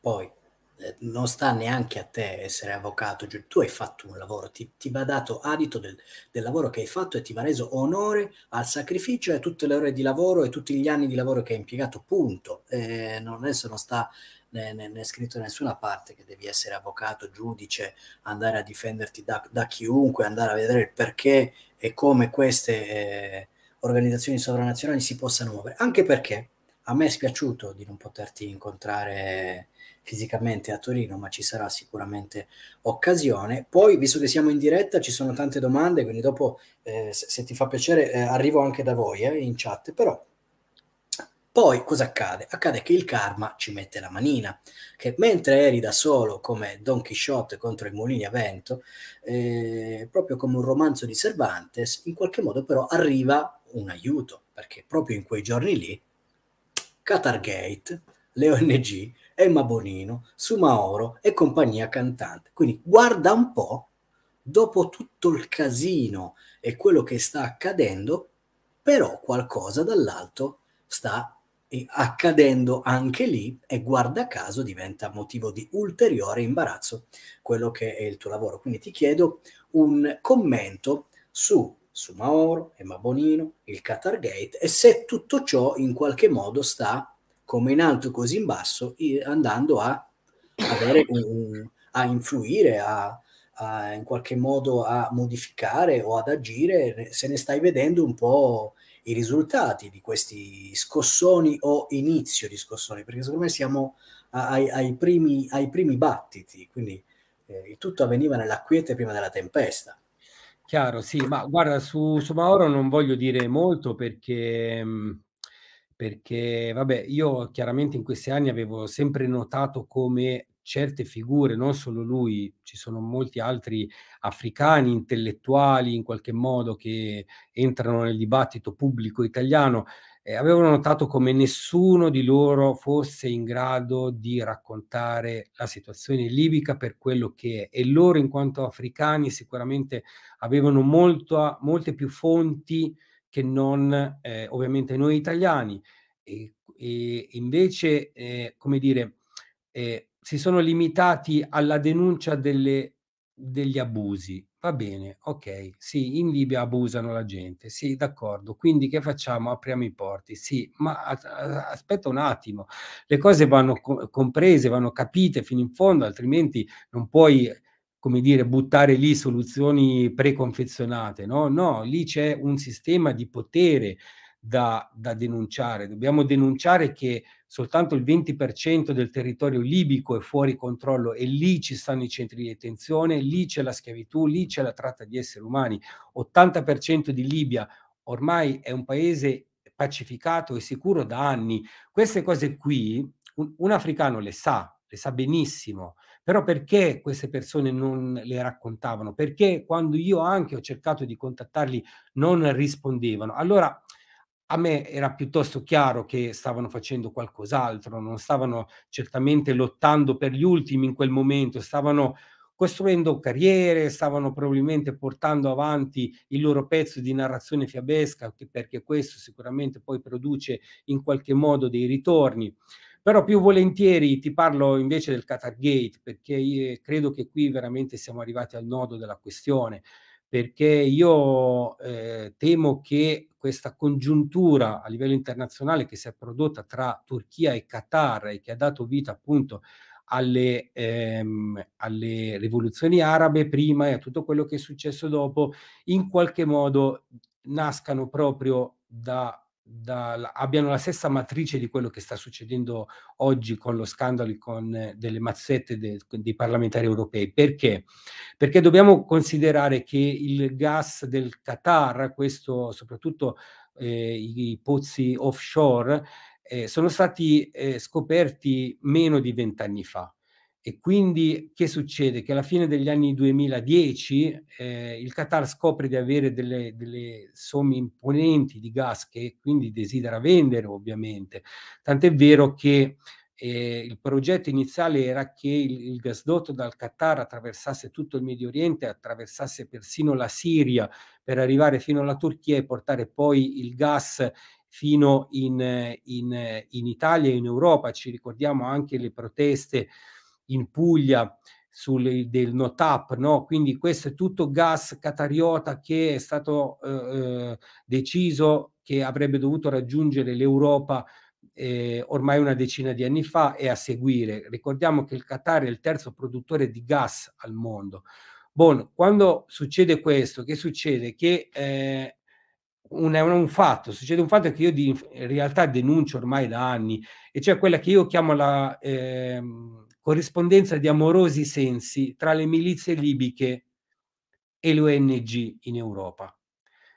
Poi eh, non sta neanche a te essere avvocato, cioè tu hai fatto un lavoro, ti, ti va dato adito del, del, lavoro che hai fatto e ti va reso onore al sacrificio e a tutte le ore di lavoro e tutti gli anni di lavoro che hai impiegato, punto. Eh, non, adesso non sta né, né, né scritto da nessuna parte che devi essere avvocato, giudice, andare a difenderti da, da chiunque, andare a vedere il perché e come queste eh, organizzazioni sovranazionali si possano muovere, anche perché a me è spiaciuto di non poterti incontrare fisicamente a Torino, ma ci sarà sicuramente occasione. Poi, visto che siamo in diretta, ci sono tante domande, quindi dopo, eh, se, se, ti fa piacere, eh, arrivo anche da voi eh, in chat, però poi cosa accade? Accade che il karma ci mette la manina, che mentre eri da solo come Don Quixote contro i mulini a vento, eh, proprio come un romanzo di Cervantes, in qualche modo però arriva un aiuto, perché proprio in quei giorni lì, Qatargate, le ONG Emma Bonino, Sumaoro e compagnia cantante. Quindi guarda un po', dopo tutto il casino e quello che sta accadendo, però qualcosa dall'alto sta eh, accadendo anche lì e guarda caso diventa motivo di ulteriore imbarazzo quello che è il tuo lavoro. Quindi ti chiedo un commento su Sumaoro, Emma Bonino, il Qatar Gate e se tutto ciò in qualche modo sta come in alto così in basso, andando a, un, a influire, a, a, in qualche modo a modificare o ad agire, se ne stai vedendo un po' i risultati di questi scossoni o inizio di scossoni, perché secondo me siamo ai, ai, primi, ai primi, battiti, quindi eh, tutto avveniva nella quiete prima della tempesta. Chiaro, sì, ma guarda, su, su Mauro non voglio dire molto perché mh, mm, perché vabbè, io chiaramente in questi anni avevo sempre notato come certe figure, non solo lui, ci sono molti altri africani, intellettuali in qualche modo che entrano nel dibattito pubblico italiano, eh, avevano notato come nessuno di loro fosse in grado di raccontare la situazione libica per quello che è e loro in quanto africani sicuramente avevano molto, molte più fonti che non eh, ovviamente noi italiani. E, e invece, eh, come dire, eh, si sono limitati alla denuncia delle, degli abusi. Va bene, ok, sì, in Libia abusano la gente, sì, d'accordo, quindi che facciamo? Apriamo i porti, sì, ma aspetta un attimo, le cose vanno co- comprese, vanno capite fino in fondo, altrimenti non puoi come dire, buttare lì soluzioni preconfezionate, no? No, lì c'è un sistema di potere da, da denunciare. Dobbiamo denunciare che soltanto il 20% del territorio libico è fuori controllo e lì ci stanno i centri di detenzione, lì c'è la schiavitù, lì c'è la tratta di esseri umani. 80% di Libia ormai è un paese pacificato e sicuro da anni. Queste cose qui un, un africano le sa, le sa benissimo però perché queste persone non le raccontavano? Perché quando io anche ho cercato di contattarli non rispondevano. Allora a me era piuttosto chiaro che stavano facendo qualcos'altro, non stavano certamente lottando per gli ultimi in quel momento, stavano costruendo carriere, stavano probabilmente portando avanti il loro pezzo di narrazione fiabesca, perché questo sicuramente poi produce in qualche modo dei ritorni però più volentieri ti parlo invece del Qatar Gate perché credo che qui veramente siamo arrivati al nodo della questione perché io eh, temo che questa congiuntura a livello internazionale che si è prodotta tra Turchia e Qatar e che ha dato vita appunto alle, ehm, alle rivoluzioni arabe prima e a tutto quello che è successo dopo, in qualche modo nascano proprio da da, abbiano la stessa matrice di quello che sta succedendo oggi con lo scandalo con eh, delle mazzette de, dei parlamentari europei. Perché? Perché dobbiamo considerare che il gas del Qatar, questo soprattutto eh, i pozzi offshore, eh, sono stati eh, scoperti meno di vent'anni fa. E quindi che succede? Che alla fine degli anni 2010 eh, il Qatar scopre di avere delle, delle, somme imponenti di gas che quindi desidera vendere ovviamente. Tant'è vero che eh, il progetto iniziale era che il, il gasdotto dal Qatar attraversasse tutto il Medio Oriente, attraversasse persino la Siria per arrivare fino alla Turchia e portare poi il gas fino in, in, in Italia e in Europa. Ci ricordiamo anche le proteste in Puglia sul, del NOTAP, no? quindi questo è tutto gas catariota che è stato eh, eh, deciso che avrebbe dovuto raggiungere l'Europa eh, ormai una decina di anni fa e a seguire. Ricordiamo che il Qatar è il terzo produttore di gas al mondo. Bon, quando succede questo, che succede? Che eh, un, è un fatto, succede un fatto che io di, in realtà denuncio ormai da anni, e cioè quella che io chiamo la... Ehm, corrispondenza di amorosi sensi tra le milizie libiche e l'ONG in Europa,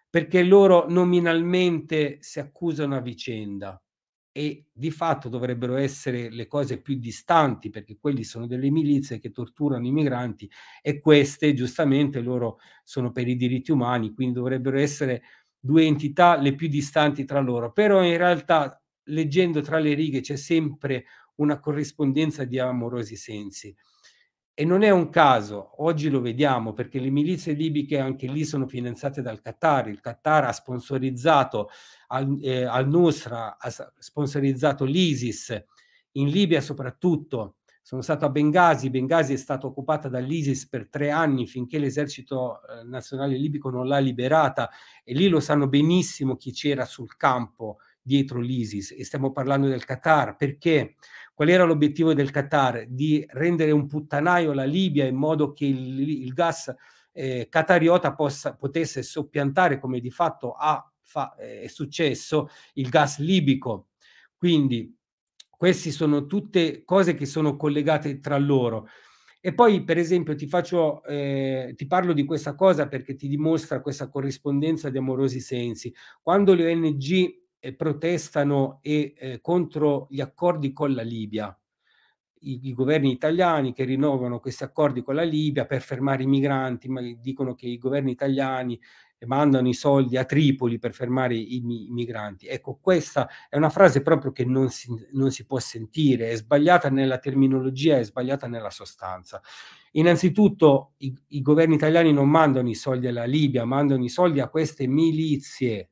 perché loro nominalmente si accusano a vicenda e di fatto dovrebbero essere le cose più distanti perché quelli sono delle milizie che torturano i migranti e queste giustamente loro sono per i diritti umani, quindi dovrebbero essere due entità le più distanti tra loro, però in realtà leggendo tra le righe c'è sempre un una corrispondenza di amorosi sensi. E non è un caso, oggi lo vediamo perché le milizie libiche anche lì sono finanziate dal Qatar, il Qatar ha sponsorizzato al, eh, al Nusra, ha sponsorizzato l'ISIS, in Libia soprattutto, sono stato a Benghazi, Benghazi è stata occupata dall'ISIS per tre anni finché l'esercito eh, nazionale libico non l'ha liberata e lì lo sanno benissimo chi c'era sul campo dietro l'ISIS e stiamo parlando del Qatar perché qual era l'obiettivo del Qatar? Di rendere un puttanaio la Libia in modo che il, il gas eh, qatariota possa, potesse soppiantare come di fatto ha, fa, eh, è successo il gas libico. Quindi queste sono tutte cose che sono collegate tra loro. E poi, per esempio, ti, faccio, eh, ti parlo di questa cosa perché ti dimostra questa corrispondenza di amorosi sensi. Quando le ONG eh, protestano e, eh, contro gli accordi con la Libia. I, I, governi italiani che rinnovano questi accordi con la Libia per fermare i migranti, ma dicono che i governi italiani mandano i soldi a Tripoli per fermare i, i migranti. Ecco, questa è una frase proprio che non si, non si può sentire, è sbagliata nella terminologia, è sbagliata nella sostanza. Innanzitutto i, i, governi italiani non mandano i soldi alla Libia, mandano i soldi a queste milizie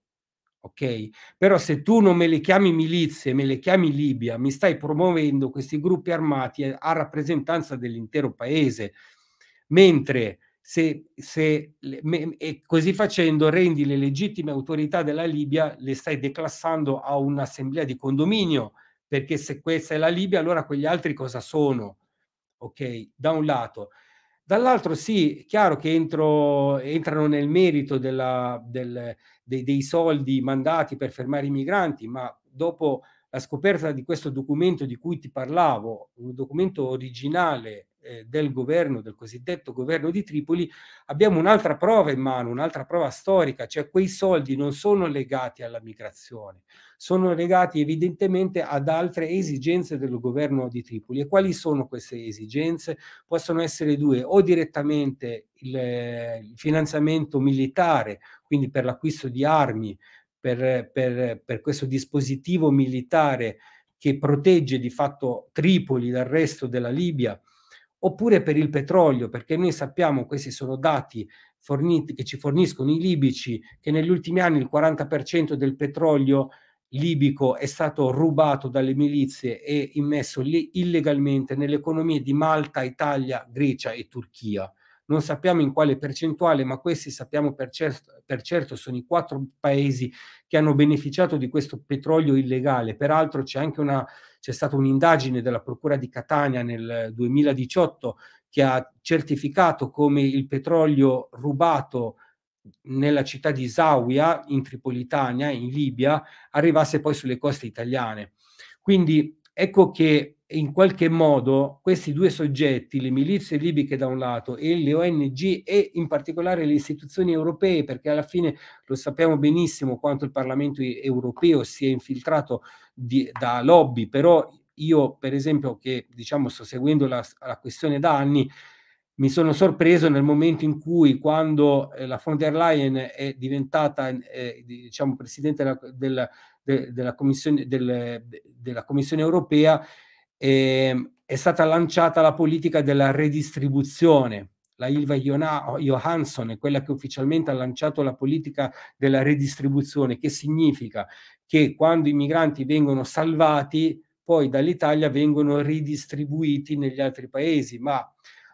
ok? Però se tu non me le chiami milizie, me le chiami Libia, mi stai promuovendo questi gruppi armati a rappresentanza dell'intero paese, mentre se, se me, e così facendo rendi le legittime autorità della Libia, le stai declassando a un'assemblea di condominio, perché se questa è la Libia, allora quegli altri cosa sono? Ok, da un lato. Dall'altro sì, è chiaro che entro, entrano nel merito della, del, dei, dei soldi mandati per fermare i migranti, ma dopo la scoperta di questo documento di cui ti parlavo, un documento originale eh, del governo, del cosiddetto governo di Tripoli, abbiamo un'altra prova in mano, un'altra prova storica, cioè quei soldi non sono legati alla migrazione, sono legati evidentemente ad altre esigenze del governo di Tripoli. E quali sono queste esigenze? Possono essere due, o direttamente il, il finanziamento militare, quindi per l'acquisto di armi, per, per, per questo dispositivo militare che protegge di fatto Tripoli dal resto della Libia oppure per il petrolio, perché noi sappiamo, questi sono dati forniti, che ci forniscono i libici, che negli ultimi anni il 40% del petrolio libico è stato rubato dalle milizie e immesso lì illegalmente nelle economie di Malta, Italia, Grecia e Turchia. Non sappiamo in quale percentuale, ma questi sappiamo per certo, per certo sono i quattro paesi che hanno beneficiato di questo petrolio illegale. Peraltro c'è anche una c'è stata un'indagine della Procura di Catania nel 2018 che ha certificato come il petrolio rubato nella città di Zawia, in Tripolitania, in Libia, arrivasse poi sulle coste italiane. Quindi Ecco che in qualche modo questi due soggetti, le milizie libiche da un lato e le ONG e in particolare le istituzioni europee, perché alla fine lo sappiamo benissimo quanto il Parlamento europeo si è infiltrato di, da lobby, però io per esempio che diciamo sto seguendo la, la, questione da anni, mi sono sorpreso nel momento in cui quando eh, la von der Leyen è diventata eh, diciamo, presidente della, del de, della, commissione, del, de, della, commissione, europea eh, è stata lanciata la politica della redistribuzione. La Ilva Johansson è quella che ufficialmente ha lanciato la politica della redistribuzione, che significa che quando i migranti vengono salvati, poi dall'Italia vengono ridistribuiti negli altri paesi, ma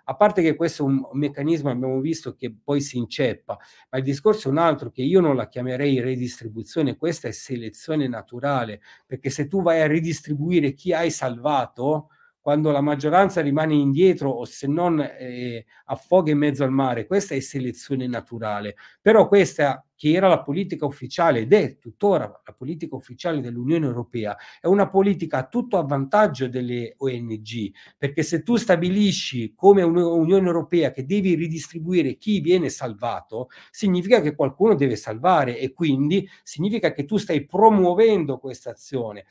a parte che questo è un meccanismo, abbiamo visto, che poi si inceppa, ma il discorso è un altro, che io non la chiamerei redistribuzione, questa è selezione naturale, perché se tu vai a ridistribuire chi hai salvato, quando la maggioranza rimane indietro o se non eh, affoga in mezzo al mare, questa è selezione naturale. Però questa che era la politica ufficiale ed è tuttora la politica ufficiale dell'Unione Europea, è una politica a tutto a vantaggio delle ONG, perché se tu stabilisci come Unione Europea che devi ridistribuire chi viene salvato, significa che qualcuno deve salvare e quindi significa che tu stai promuovendo questa azione.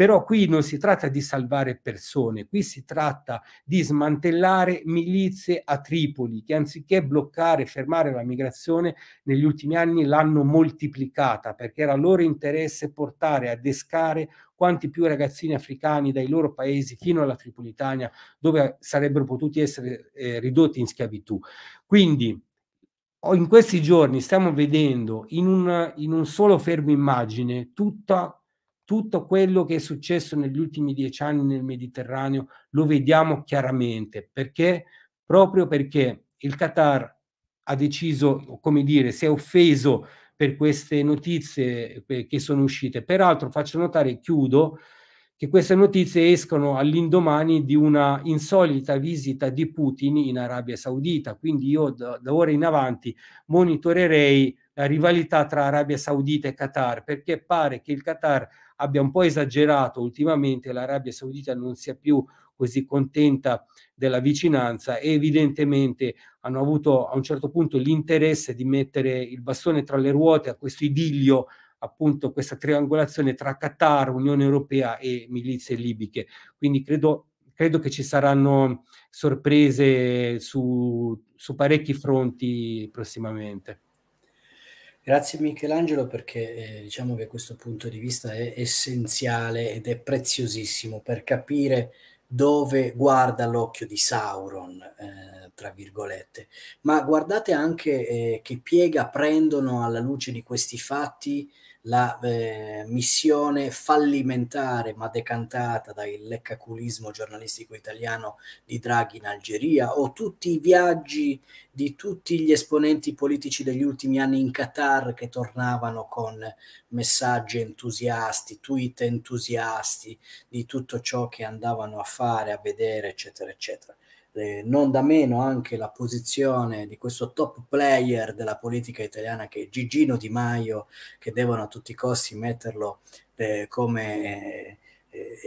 Però qui non si tratta di salvare persone, qui si tratta di smantellare milizie a Tripoli che anziché bloccare e fermare la migrazione negli ultimi anni l'hanno moltiplicata perché era loro interesse portare a descare quanti più ragazzini africani dai loro paesi fino alla Tripolitania, dove sarebbero potuti essere eh, ridotti in schiavitù. Quindi oh, in questi giorni stiamo vedendo in un, in un solo fermo immagine tutta tutto quello che è successo negli ultimi dieci anni nel Mediterraneo lo vediamo chiaramente perché proprio perché il Qatar ha deciso, come dire, si è offeso per queste notizie eh, che sono uscite. Peraltro faccio notare, chiudo, che queste notizie escono all'indomani di una insolita visita di Putin in Arabia Saudita, quindi io da, da ora in avanti monitorerei la rivalità tra Arabia Saudita e Qatar, perché pare che il Qatar abbia un po' esagerato ultimamente, l'Arabia Saudita non sia più così contenta della vicinanza e evidentemente hanno avuto a un certo punto l'interesse di mettere il bastone tra le ruote a questo idillio appunto questa triangolazione tra Qatar, Unione Europea e milizie libiche. Quindi credo, credo che ci saranno sorprese su, su parecchi fronti prossimamente. Grazie Michelangelo perché eh, diciamo che questo punto di vista è essenziale ed è preziosissimo per capire dove guarda l'occhio di Sauron, eh, tra virgolette. Ma guardate anche eh, che piega prendono alla luce di questi fatti la eh, missione fallimentare ma decantata dal leccaculismo giornalistico italiano di Draghi in Algeria o tutti i viaggi di tutti gli esponenti politici degli ultimi anni in Qatar che tornavano con messaggi entusiasti, tweet entusiasti di tutto ciò che andavano a fare, a vedere, eccetera, eccetera eh, non da meno anche la posizione di questo top player della politica italiana che è Gigino Di Maio, che devono a tutti i costi metterlo eh, come eh,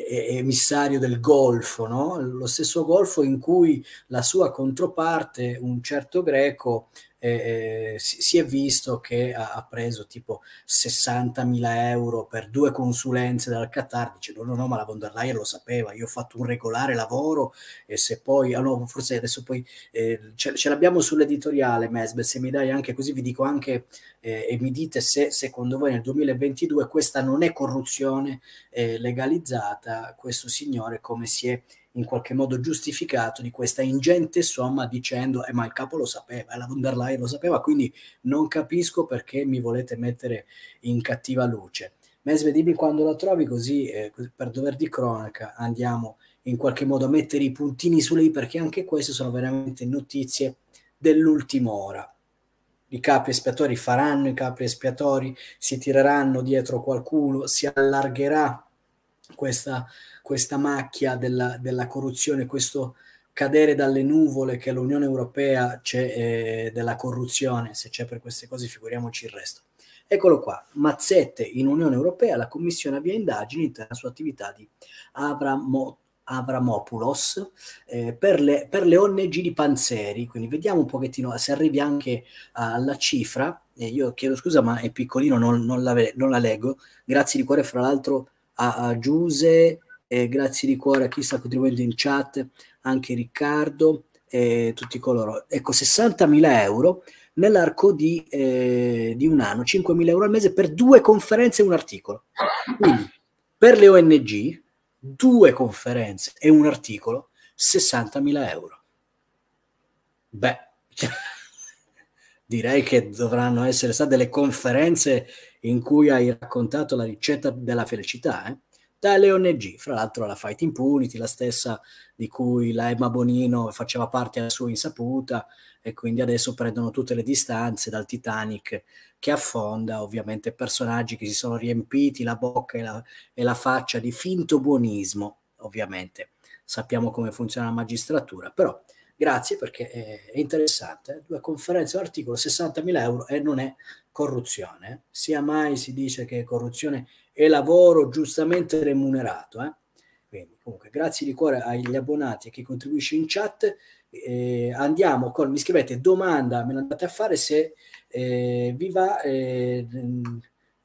eh emissario del Golfo, no? lo stesso Golfo in cui la sua controparte, un certo greco, eh, si, si, è visto che ha, ha preso tipo 60.000 euro per due consulenze dal Qatar, dice no, no, no, ma la von der Leyen lo sapeva, io ho fatto un regolare lavoro e se poi, ah no, forse adesso poi eh, ce, ce l'abbiamo sull'editoriale Mesbe, se mi dai anche così vi dico anche eh, e mi dite se secondo voi nel 2022 questa non è corruzione eh, legalizzata, questo signore come si è in qualche modo giustificato di questa ingente somma dicendo eh ma il capo lo sapeva, eh, la von der Leyen lo sapeva, quindi non capisco perché mi volete mettere in cattiva luce. Mesve, dimmi quando la trovi così eh, per dover di cronaca andiamo in qualche modo a mettere i puntini su lei perché anche queste sono veramente notizie dell'ultima ora. I capi espiatori faranno i capi espiatori, si tireranno dietro qualcuno, si allargherà questa questa macchia della, della corruzione, questo cadere dalle nuvole che l'Unione Europea c'è eh, della corruzione, se c'è per queste cose figuriamoci il resto. Eccolo qua, mazzette in Unione Europea, la Commissione avvia indagini in sulla sua attività di Avramo, Avramopoulos eh, per, le, per, le, ONG di Panzeri, quindi vediamo un pochettino se arrivi anche alla cifra, eh, io chiedo scusa ma è piccolino, non, non, la, non la leggo, grazie di cuore fra l'altro a, a Giuse eh, grazie di cuore a chi sta contribuendo in chat, anche Riccardo e eh, tutti coloro. Ecco, 60.000 euro nell'arco di, eh, di, un anno, 5.000 euro al mese per due conferenze e un articolo. Quindi, per le ONG, due conferenze e un articolo, 60.000 euro. Beh, direi che dovranno essere state delle conferenze in cui hai raccontato la ricetta della felicità, eh? dalle ONG, fra l'altro la Fight Impunity, la stessa di cui la Emma Bonino faceva parte a sua insaputa e quindi adesso prendono tutte le distanze dal Titanic che affonda, ovviamente personaggi che si sono riempiti la bocca e la, e la faccia di finto buonismo, ovviamente sappiamo come funziona la magistratura, però grazie perché eh, è interessante. Due conferenze, articolo 60.000 euro e non è corruzione. Sia mai si dice che è corruzione e lavoro giustamente remunerato. Eh? Quindi, comunque, grazie di cuore agli abbonati e chi contribuisce in chat. Eh, andiamo con, mi scrivete domanda, me la andate a fare se eh, vi va. Eh,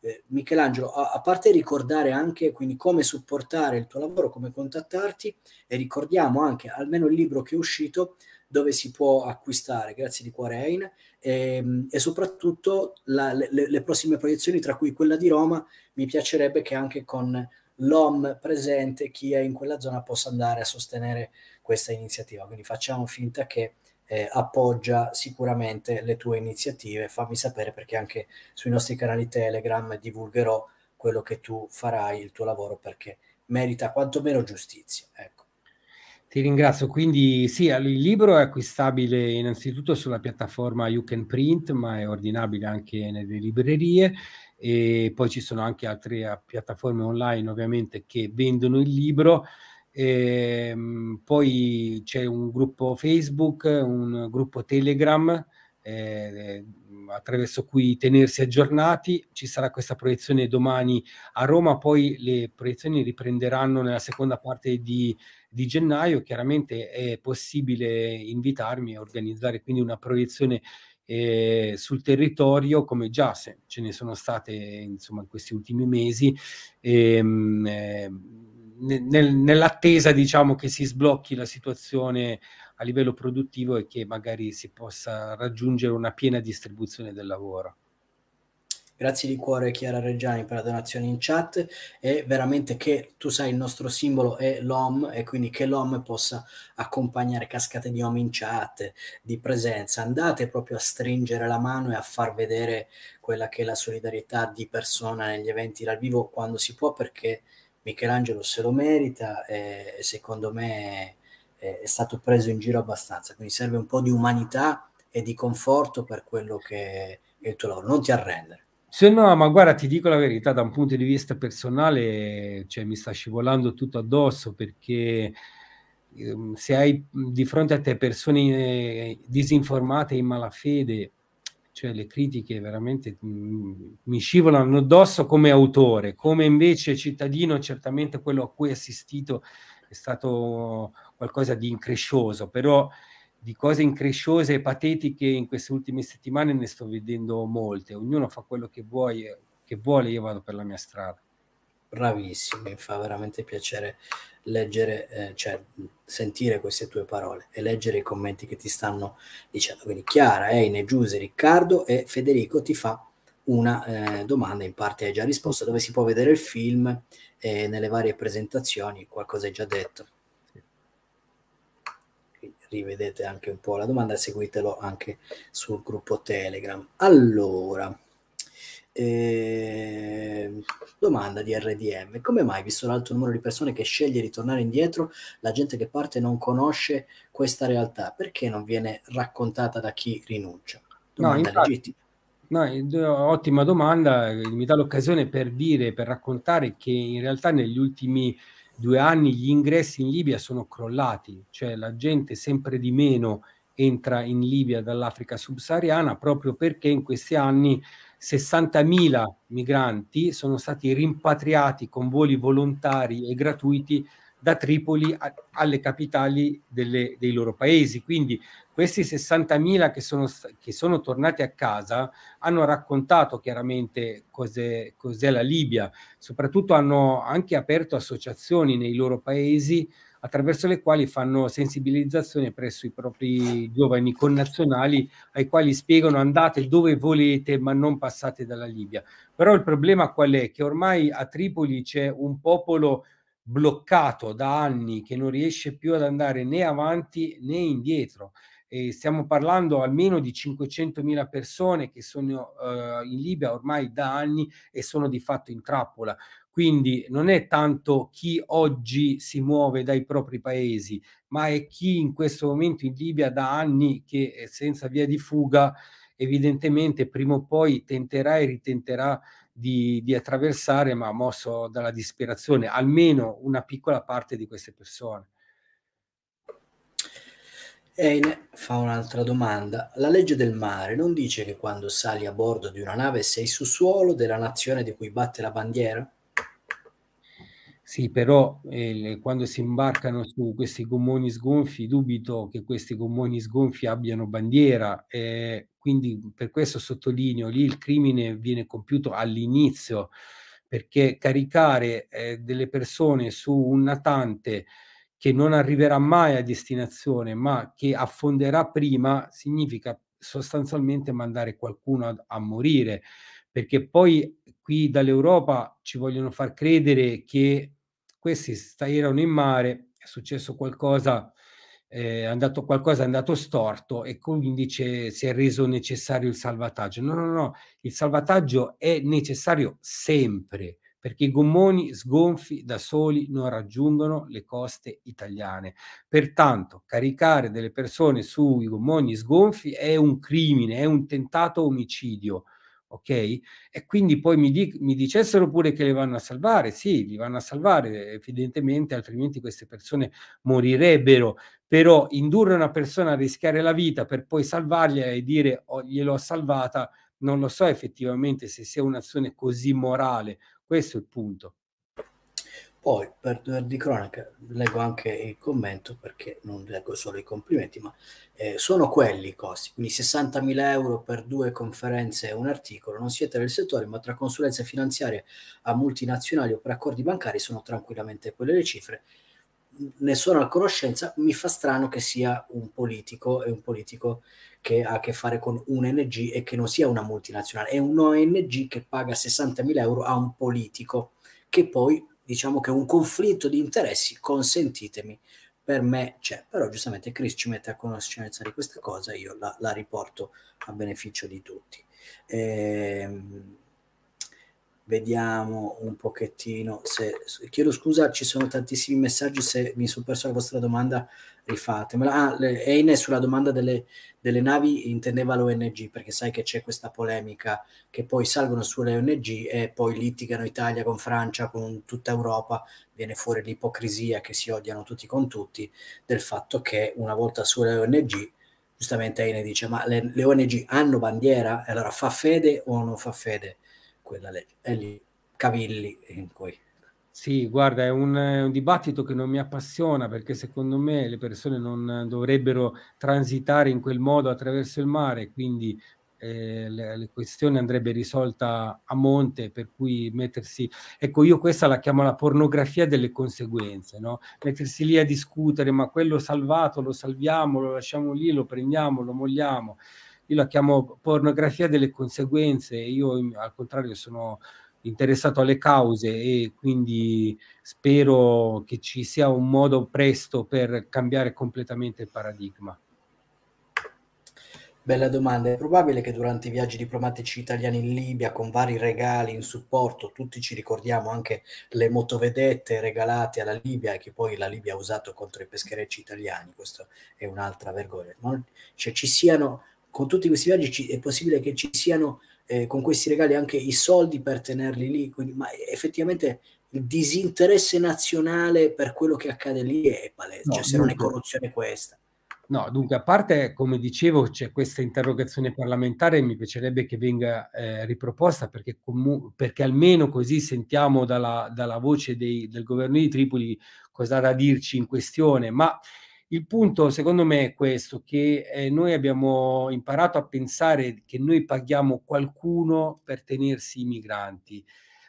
eh, Michelangelo, a, parte ricordare anche quindi come supportare il tuo lavoro, come contattarti e ricordiamo anche almeno il libro che è uscito dove si può acquistare, grazie di cuore Ein, e, ehm, e soprattutto la, le, le, prossime proiezioni, tra cui quella di Roma, mi piacerebbe che anche con l'OM presente, chi è in quella zona possa andare a sostenere questa iniziativa. Quindi facciamo finta che eh, appoggia sicuramente le tue iniziative, fammi sapere perché anche sui nostri canali Telegram divulgherò quello che tu farai, il tuo lavoro, perché merita quantomeno giustizia. Ecco. Ti ringrazio. Quindi sì, il libro è acquistabile innanzitutto sulla piattaforma You Can Print, ma è ordinabile anche nelle librerie e poi ci sono anche altre eh, piattaforme online ovviamente che vendono il libro. E, ehm, poi c'è un gruppo Facebook, un gruppo Telegram eh, eh, attraverso cui tenersi aggiornati. Ci sarà questa proiezione domani a Roma, poi le proiezioni riprenderanno nella seconda parte di, di gennaio. Chiaramente è possibile invitarmi e organizzare quindi una proiezione eh, sul territorio, come già se ce ne sono state insomma, in questi ultimi mesi. Ehm, eh, nel, nell'attesa diciamo che si sblocchi la situazione a livello produttivo e che magari si possa raggiungere una piena distribuzione del lavoro. Grazie di cuore Chiara Reggiani per la donazione in chat e veramente che tu sai il nostro simbolo è l'OM e quindi che l'OM possa accompagnare cascate di OM in chat, di presenza. Andate proprio a stringere la mano e a far vedere quella che è la solidarietà di persona negli eventi dal vivo quando si può perché Michelangelo se lo merita e secondo me è stato preso in giro abbastanza, quindi serve un po' di umanità e di conforto per quello che è il tuo lavoro, non ti arrendere. Se no, ma guarda, ti dico la verità, da un punto di vista personale, cioè, mi sta scivolando tutto addosso perché ehm, se hai di fronte a te persone eh, disinformate in malafede, cioè le critiche veramente mm, mi scivolano addosso come autore, come invece cittadino, certamente quello a cui ho assistito è stato qualcosa di increscioso, però di cose incresciose e patetiche in queste ultime settimane ne sto vedendo molte, ognuno fa quello che, vuoi, che vuole, io vado per la mia strada. Bravissimo, mi fa veramente piacere leggere, eh, cioè sentire queste tue parole e leggere i commenti che ti stanno dicendo. Quindi Chiara, Eine, Giuse, Riccardo e Federico ti fa una eh, domanda, in parte hai già risposto, dove si può vedere il film eh, nelle varie presentazioni, qualcosa hai già detto rivedete anche un po' la domanda e seguitelo anche sul gruppo Telegram. Allora, eh, domanda di RDM, come mai, visto l'alto numero di persone che sceglie di tornare indietro, la gente che parte non conosce questa realtà? Perché non viene raccontata da chi rinuncia? Domanda no, infatti, no, ottima domanda, mi dà l'occasione per dire, per raccontare che in realtà negli ultimi due anni gli ingressi in Libia sono crollati, cioè la gente sempre di meno entra in Libia dall'Africa subsahariana proprio perché in questi anni 60.000 migranti sono stati rimpatriati con voli volontari e gratuiti da Tripoli a, alle capitali delle, dei loro paesi. Quindi questi 60.000 che sono, che sono tornati a casa hanno raccontato chiaramente cos'è, cos'è la Libia, soprattutto hanno anche aperto associazioni nei loro paesi attraverso le quali fanno sensibilizzazione presso i propri giovani connazionali ai quali spiegano andate dove volete ma non passate dalla Libia. Però il problema qual è? Che ormai a Tripoli c'è un popolo bloccato da anni che non riesce più ad andare né avanti né indietro. E stiamo parlando almeno di 500.000 persone che sono uh, in Libia ormai da anni e sono di fatto in trappola. Quindi non è tanto chi oggi si muove dai propri paesi, ma è chi in questo momento in Libia da anni che è eh, senza via di fuga evidentemente prima o poi tenterà e ritenterà di, di attraversare, ma mosso dalla disperazione, almeno una piccola parte di queste persone. Eine fa un'altra domanda. La legge del mare non dice che quando sali a bordo di una nave sei su suolo della nazione di cui batte la bandiera? Sì, però eh, quando si imbarcano su questi gommoni sgonfi, dubito che questi gommoni sgonfi abbiano bandiera. Eh, quindi mhmm, per questo sottolineo, lì il crimine viene compiuto all'inizio, perché caricare eh, delle persone su un natante che non arriverà mai a destinazione, ma che affonderà prima, significa sostanzialmente mandare qualcuno a, a morire, perché poi qui dall'Europa ci vogliono far credere che questi erano in mare, è successo qualcosa eh, è andato, qualcosa è andato storto e quindi si è reso necessario il salvataggio. No, no, no, il salvataggio è necessario sempre perché i gommoni sgonfi da soli non raggiungono le coste italiane. Pertanto, caricare delle persone sui gommoni sgonfi è un crimine, è un tentato omicidio ok? E quindi poi mi, di- mi, dicessero pure che le vanno a salvare, sì, li vanno a salvare evidentemente, altrimenti queste persone morirebbero, però indurre una persona a rischiare la vita per poi salvargliela e dire oh, gliel'ho salvata, non lo so effettivamente se sia un'azione così morale, questo è il punto. Poi, per dover di cronaca, leggo anche il commento perché non leggo solo i complimenti, ma eh, sono quelli i costi, quindi 60.000 euro per due conferenze e un articolo. Non siete nel settore, ma tra consulenze finanziarie a multinazionali o per accordi bancari sono tranquillamente quelle le cifre. Ne sono a conoscenza, mi fa strano che sia un politico e un politico che ha a che fare con un'ONG e che non sia una multinazionale. È un ONG che paga 60.000 euro a un politico che poi diciamo che un conflitto di interessi, consentitemi, per me c'è. Però giustamente Chris ci mette a conoscenza di questa cosa, io la, la riporto a beneficio di tutti. Ehm, vediamo un pochettino se... Chiedo scusa, ci sono tantissimi messaggi, se mi sono perso la vostra domanda rifatemela. Ah, Eine sulla domanda delle, delle, navi intendeva l'ONG, perché sai che c'è questa polemica che poi salgono sulle ONG e poi litigano Italia con Francia, con tutta Europa, viene fuori l'ipocrisia che si odiano tutti con tutti del fatto che una volta sulle ONG giustamente Eine dice ma le, le, ONG hanno bandiera? Allora fa fede o non fa fede quella legge? E lì cavilli in cui sì, guarda, è un, è un, dibattito che non mi appassiona perché secondo me le persone non dovrebbero transitare in quel modo attraverso il mare, quindi eh, la, la questione andrebbe risolta a monte, per cui mettersi, ecco io questa la chiamo la pornografia delle conseguenze, no? mettersi lì a discutere ma quello salvato lo salviamo, lo lasciamo lì, lo prendiamo, lo mogliamo, io la chiamo pornografia delle conseguenze, io al contrario sono interessato alle cause e quindi spero che ci sia un modo presto per cambiare completamente il paradigma. Bella domanda. È probabile che durante i viaggi diplomatici italiani in Libia, con vari regali in supporto, tutti ci ricordiamo anche le motovedette regalate alla Libia e che poi la Libia ha usato contro i pescherecci italiani. Questa è un'altra vergogna. Ma, cioè, ci siano, con tutti questi viaggi, ci, è possibile che ci siano eh, con questi regali anche i soldi per tenerli lì, quindi, ma effettivamente il disinteresse nazionale per quello che accade lì è palese, no, cioè, se non è corruzione questa. No, dunque, a parte, come dicevo, c'è questa interrogazione parlamentare, mi piacerebbe che venga eh, riproposta perché, perché, almeno così sentiamo dalla, dalla voce dei, del governo di Tripoli cosa ha da dirci in questione, ma il punto secondo me è questo, che eh, noi abbiamo imparato a pensare che noi paghiamo qualcuno per tenersi i migranti.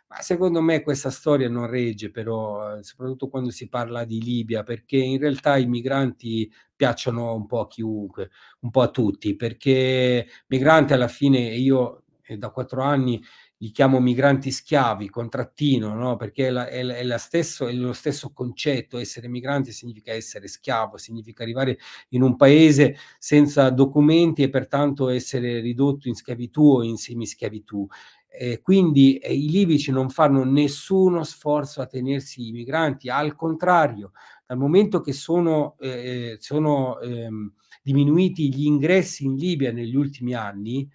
Ma secondo me questa storia non regge, però, eh, soprattutto quando si parla di Libia, perché in realtà i migranti piacciono un po' a chiunque, un po' a tutti, perché migrante alla fine, io eh, da quattro anni li chiamo migranti schiavi, contrattino, no? perché è, la, è, è, la stesso, è, lo stesso concetto, essere migranti significa essere schiavo, significa arrivare in un paese senza documenti e pertanto essere ridotto in schiavitù o in semischiavitù. Eh, quindi eh, i libici non fanno nessuno sforzo a tenersi i migranti, al contrario, dal momento che sono, eh, sono ehm, diminuiti gli ingressi in Libia negli ultimi anni,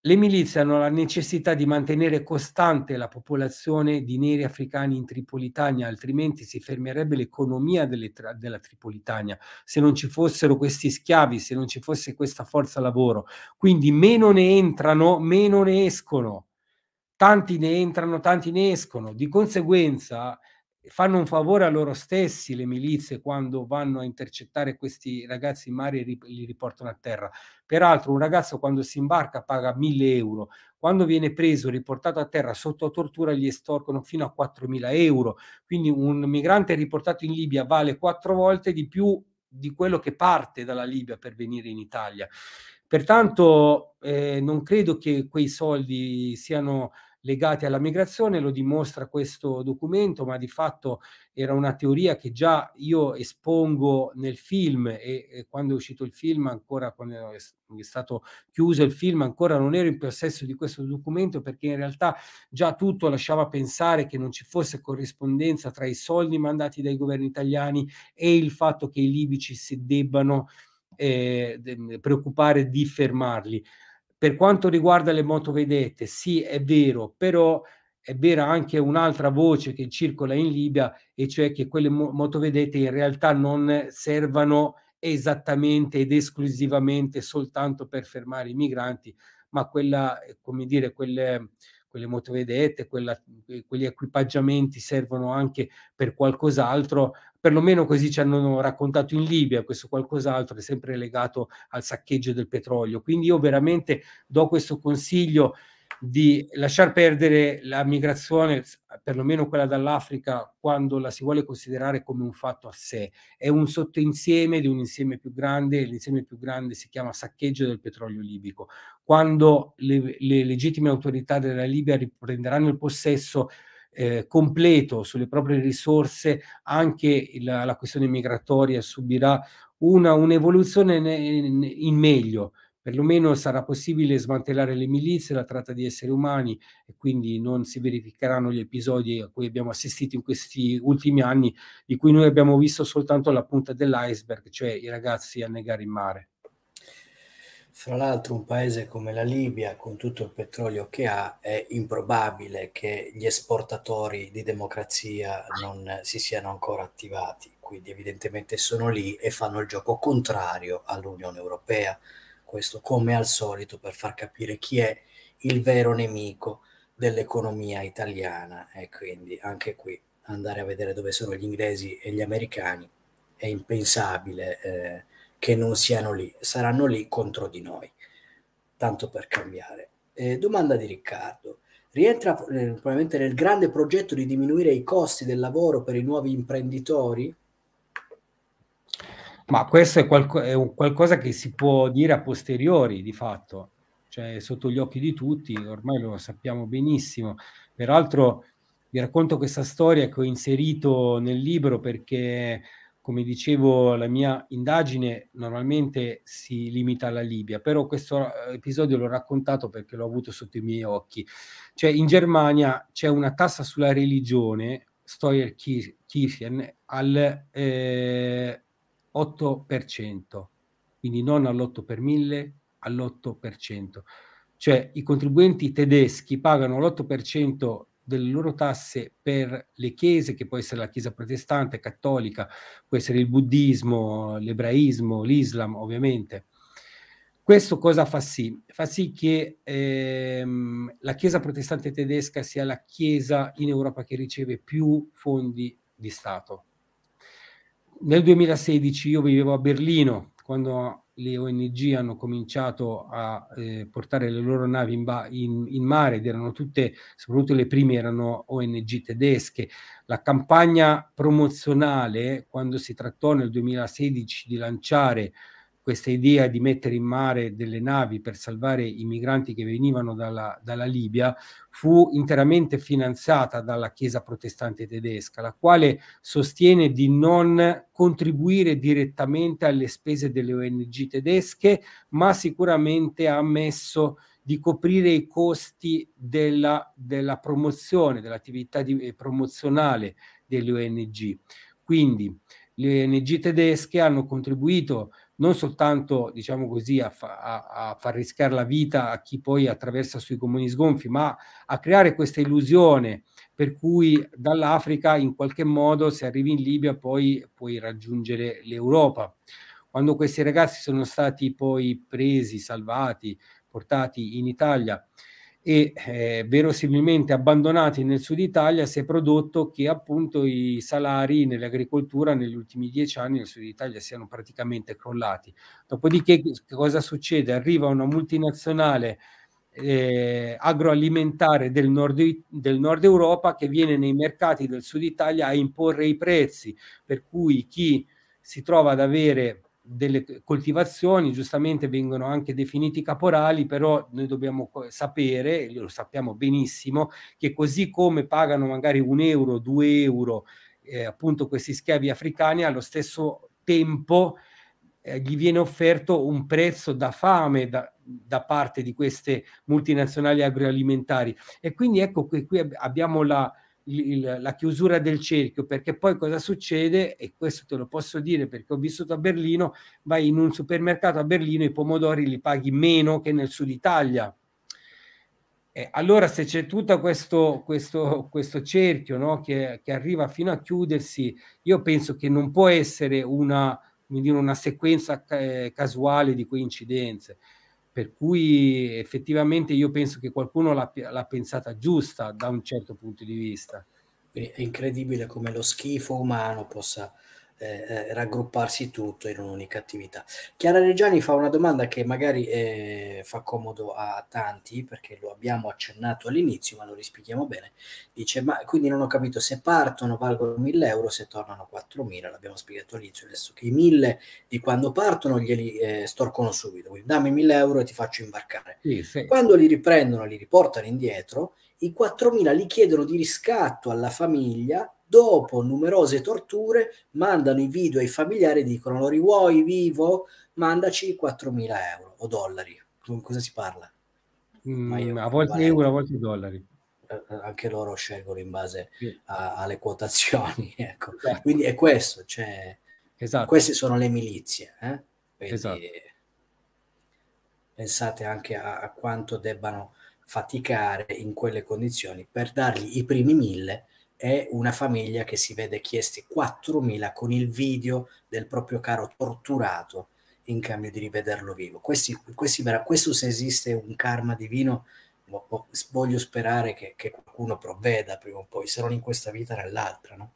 le milizie hanno la necessità di mantenere costante la popolazione di neri africani in Tripolitania, altrimenti si fermerebbe l'economia tra- della Tripolitania se non ci fossero questi schiavi, se non ci fosse questa forza lavoro. Quindi meno ne entrano, meno ne escono. Tanti ne entrano, tanti ne escono. Di conseguenza fanno un favore a loro stessi le milizie quando vanno a intercettare questi ragazzi in mare e li, riportano a terra. Peraltro un ragazzo quando si imbarca paga 1000 euro, quando viene preso, e riportato a terra sotto tortura gli estorcono fino a 4000 euro, quindi un migrante riportato in Libia vale quattro volte di più di quello che parte dalla Libia per venire in Italia. Pertanto eh, non credo che quei soldi siano legati alla migrazione, lo dimostra questo documento, ma di fatto era una teoria che già io espongo nel film e, e quando è uscito il film, ancora quando è stato chiuso il film, ancora non ero in possesso di questo documento perché in realtà già tutto lasciava pensare che non ci fosse corrispondenza tra i soldi mandati dai governi italiani e il fatto che i libici si debbano eh, preoccupare di fermarli. Per quanto riguarda le motovedette, sì, è vero, però è vera anche un'altra voce che circola in Libia, e cioè che quelle motovedette in realtà non servano esattamente ed esclusivamente soltanto per fermare i migranti, ma quella, eh, come dire, quelle, quelle motovedette, quella, quegli equipaggiamenti servono anche per qualcos'altro, perlomeno così ci hanno raccontato in Libia, questo qualcos'altro è sempre legato al saccheggio del petrolio. Quindi io veramente do questo consiglio di lasciar perdere la migrazione, perlomeno quella dall'Africa, quando la si vuole considerare come un fatto a sé. È un sottoinsieme di un insieme più grande, e l'insieme più grande si chiama saccheggio del petrolio libico. Quando le, le legittime autorità della Libia riprenderanno il possesso, eh, completo sulle proprie risorse, anche la, la questione migratoria subirà una, un'evoluzione in, in meglio. Perlomeno sarà possibile smantellare le milizie, la tratta di esseri umani e quindi non si verificheranno gli episodi a cui abbiamo assistito in questi ultimi anni, di cui noi abbiamo visto soltanto la punta dell'iceberg, cioè i ragazzi annegare in mare. Fra l'altro un paese come la Libia, con tutto il petrolio che ha, è improbabile che gli esportatori di democrazia non si siano ancora attivati, quindi evidentemente sono lì e fanno il gioco contrario all'Unione Europea. Questo come al solito per far capire chi è il vero nemico dell'economia italiana e quindi anche qui andare a vedere dove sono gli inglesi e gli americani è impensabile. Eh, che non siano lì, saranno lì contro di noi, tanto per cambiare. Eh, domanda di Riccardo. Rientra eh, probabilmente nel grande progetto di diminuire i costi del lavoro per i nuovi imprenditori? Ma questo è, qualco- è qualcosa che si può dire a posteriori, di fatto, cioè sotto gli occhi di tutti, ormai lo sappiamo benissimo. Peraltro vi racconto questa storia che ho inserito nel libro perché come dicevo, la mia indagine normalmente si limita alla Libia, però questo eh, episodio l'ho raccontato perché l'ho avuto sotto i miei occhi. Cioè, in Germania c'è una tassa sulla religione, Steuer Kirchen, al eh, 8%, quindi non all'8 per mille, all'8%. Cioè, i contribuenti tedeschi pagano l'8% delle loro tasse per le chiese, che può essere la chiesa protestante, cattolica, può essere il buddismo, l'ebraismo, l'islam ovviamente. Questo cosa fa sì? Fa sì che ehm, la chiesa protestante tedesca sia la chiesa in Europa che riceve più fondi di Stato. Nel 2016 io vivevo a Berlino, quando le ONG hanno cominciato a eh, portare le loro navi in, ba- in, in, mare ed erano tutte, soprattutto le prime erano ONG tedesche. La campagna promozionale, quando si trattò nel 2016 di lanciare questa idea di mettere in mare delle navi per salvare i migranti che venivano dalla, dalla Libia fu interamente finanziata dalla Chiesa protestante tedesca, la quale sostiene di non contribuire direttamente alle spese delle ONG tedesche, ma sicuramente ha ammesso di coprire i costi della, della promozione, dell'attività di, eh, promozionale delle ONG. Quindi le ONG tedesche hanno contribuito non soltanto diciamo così, a, fa, a, a, far rischiare la vita a chi poi attraversa sui comuni sgonfi, ma a creare questa illusione per cui dall'Africa in qualche modo se arrivi in Libia poi puoi raggiungere l'Europa. Quando questi ragazzi sono stati poi presi, salvati, portati in Italia, e eh, verosimilmente abbandonati nel sud Italia si è prodotto che appunto i salari nell'agricoltura negli ultimi dieci anni nel sud Italia siano praticamente crollati. Dopodiché che cosa succede? Arriva una multinazionale eh, agroalimentare del nord, del nord Europa che viene nei mercati del sud Italia a imporre i prezzi, per cui chi si trova ad avere delle coltivazioni, giustamente vengono anche definiti caporali, però noi dobbiamo sapere, lo sappiamo benissimo, che così come pagano magari un euro, due euro, eh, appunto questi schiavi africani, allo stesso tempo eh, gli viene offerto un prezzo da fame da, da, parte di queste multinazionali agroalimentari. E quindi ecco che qui abbiamo la, il, la chiusura del cerchio, perché poi cosa succede? E questo te lo posso dire perché ho vissuto a Berlino, vai in un supermercato a Berlino i pomodori li paghi meno che nel sud Italia. allora se c'è tutto questo, questo, questo cerchio no, che, che arriva fino a chiudersi, io penso che non può essere una, dire, una sequenza eh, casuale di coincidenze per cui effettivamente io penso che qualcuno l'ha, pensata giusta da un certo punto di vista. è incredibile come lo schifo umano possa eh, eh, raggrupparsi tutto in un'unica attività. Chiara Reggiani fa una domanda che magari eh, fa comodo a tanti perché lo abbiamo accennato all'inizio ma lo rispieghiamo bene. Dice ma quindi non ho capito se partono valgono 1000 euro, se tornano 4000, l'abbiamo spiegato all'inizio, adesso che i 1000 di quando partono glieli eh, storcono subito, quindi dammi 1000 euro e ti faccio imbarcare. Sì, sì. Quando li riprendono, li riportano indietro, i 4.000 li chiedono di riscatto alla famiglia dopo numerose torture, mandano i video ai familiari e dicono lo rivuoi vivo? Mandaci 4.000 euro o dollari. Con cosa si parla? Mm, a volte vale. euro, a volte dollari. Eh, eh, anche loro scelgono in base sì. a, alle quotazioni. Ecco. Esatto. Quindi è questo, cioè, esatto. queste sono le milizie. Eh? Quindi, esatto. Pensate anche a, a quanto debbano faticare in quelle condizioni per dargli i primi mille è una famiglia che si vede chiesti 4.000 con il video del proprio caro torturato in cambio di rivederlo vivo. Questi, questi, questo se esiste un karma divino, voglio sperare che, che qualcuno provveda prima o poi, se non in questa vita nell'altra. No?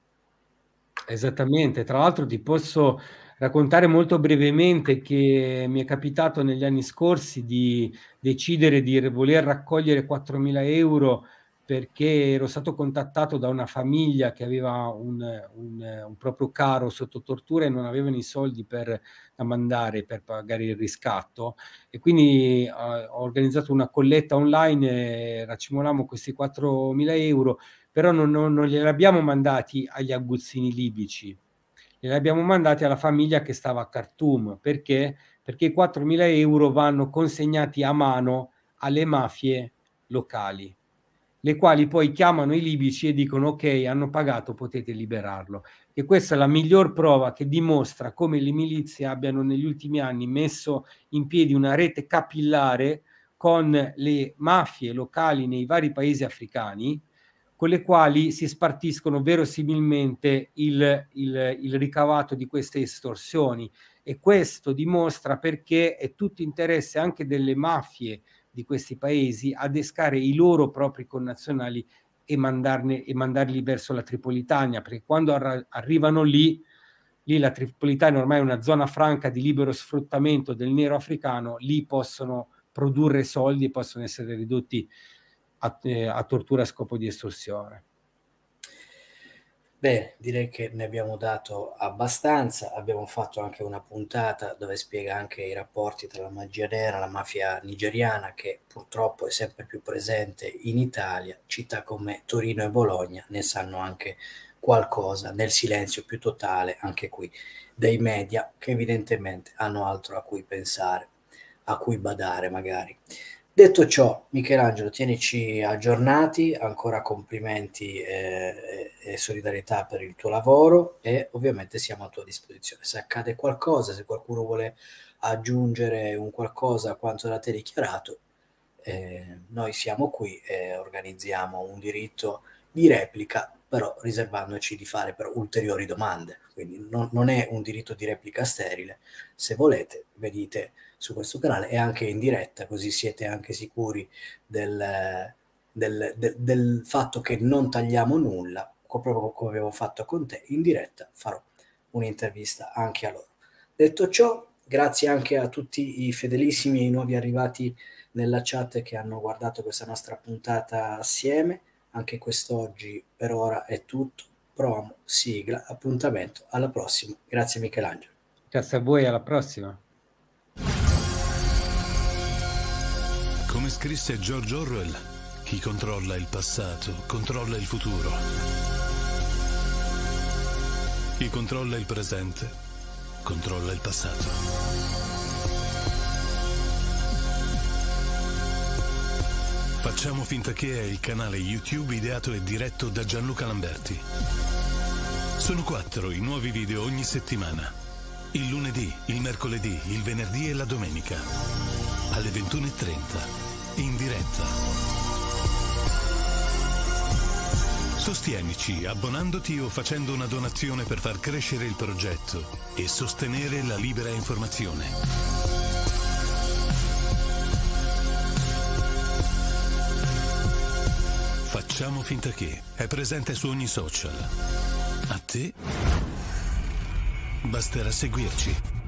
Esattamente, tra l'altro ti posso raccontare molto brevemente che mi è capitato negli anni scorsi di decidere di voler raccogliere 4.000 euro perché ero stato contattato da una famiglia che aveva un, un, un proprio caro sotto tortura e non avevano i soldi per, da mandare per pagare il riscatto e quindi uh, ho organizzato una colletta online e questi 4.000 euro, però non, non, non glieli abbiamo mandati agli aguzzini libici, glieli abbiamo mandati alla famiglia che stava a Khartoum, perché? Perché i 4.000 euro vanno consegnati a mano alle mafie locali le quali poi chiamano i libici e dicono ok, hanno pagato, potete liberarlo. E questa è la miglior prova che dimostra come le milizie abbiano negli ultimi anni messo in piedi una rete capillare con le mafie locali nei vari paesi africani, con le quali si spartiscono verosimilmente il, il, il ricavato di queste estorsioni. E questo dimostra perché è tutto interesse anche delle mafie di questi paesi, adescare i loro propri connazionali e, mandarne, e mandarli verso la Tripolitania, perché quando arra- arrivano lì, lì la Tripolitania ormai è una zona franca di libero sfruttamento del nero africano, lì possono produrre soldi e possono essere ridotti a, eh, a tortura a scopo di estorsione. Bene, direi che ne abbiamo dato abbastanza, abbiamo fatto anche una puntata dove spiega anche i rapporti tra la magia nera e la mafia nigeriana che purtroppo è sempre più presente in Italia, città come Torino e Bologna ne sanno anche qualcosa nel silenzio più totale anche qui dei media che evidentemente hanno altro a cui pensare, a cui badare magari. Detto ciò, Michelangelo, tienici aggiornati, ancora complimenti e, eh, e, solidarietà per il tuo lavoro e ovviamente siamo a tua disposizione. Se accade qualcosa, se qualcuno vuole aggiungere un qualcosa a quanto da te dichiarato, eh, noi siamo qui e organizziamo un diritto di replica, però riservandoci di fare però ulteriori domande. Quindi non, non è un diritto di replica sterile. Se volete, vedete su questo canale e anche in diretta, così siete anche sicuri del, del, del, del fatto che non tagliamo nulla, proprio come avevo fatto con te in diretta, farò un'intervista anche a loro. Detto ciò, grazie anche a tutti i fedelissimi e i nuovi arrivati nella chat che hanno guardato questa nostra puntata assieme. Anche quest'oggi per ora è tutto. Promo, sigla, appuntamento. Alla prossima. Grazie Michelangelo. Grazie a voi, alla prossima scrisse George Orwell, chi controlla il passato controlla il futuro. Chi controlla il presente controlla il passato. Facciamo finta che è il canale YouTube ideato e diretto da Gianluca Lamberti. Sono quattro i nuovi video ogni settimana. Il lunedì, il mercoledì, il venerdì e la domenica. Alle 21.30 in diretta. Sostienici abbonandoti o facendo una donazione per far crescere il progetto e sostenere la libera informazione. Facciamo finta che è presente su ogni social. A te basterà seguirci.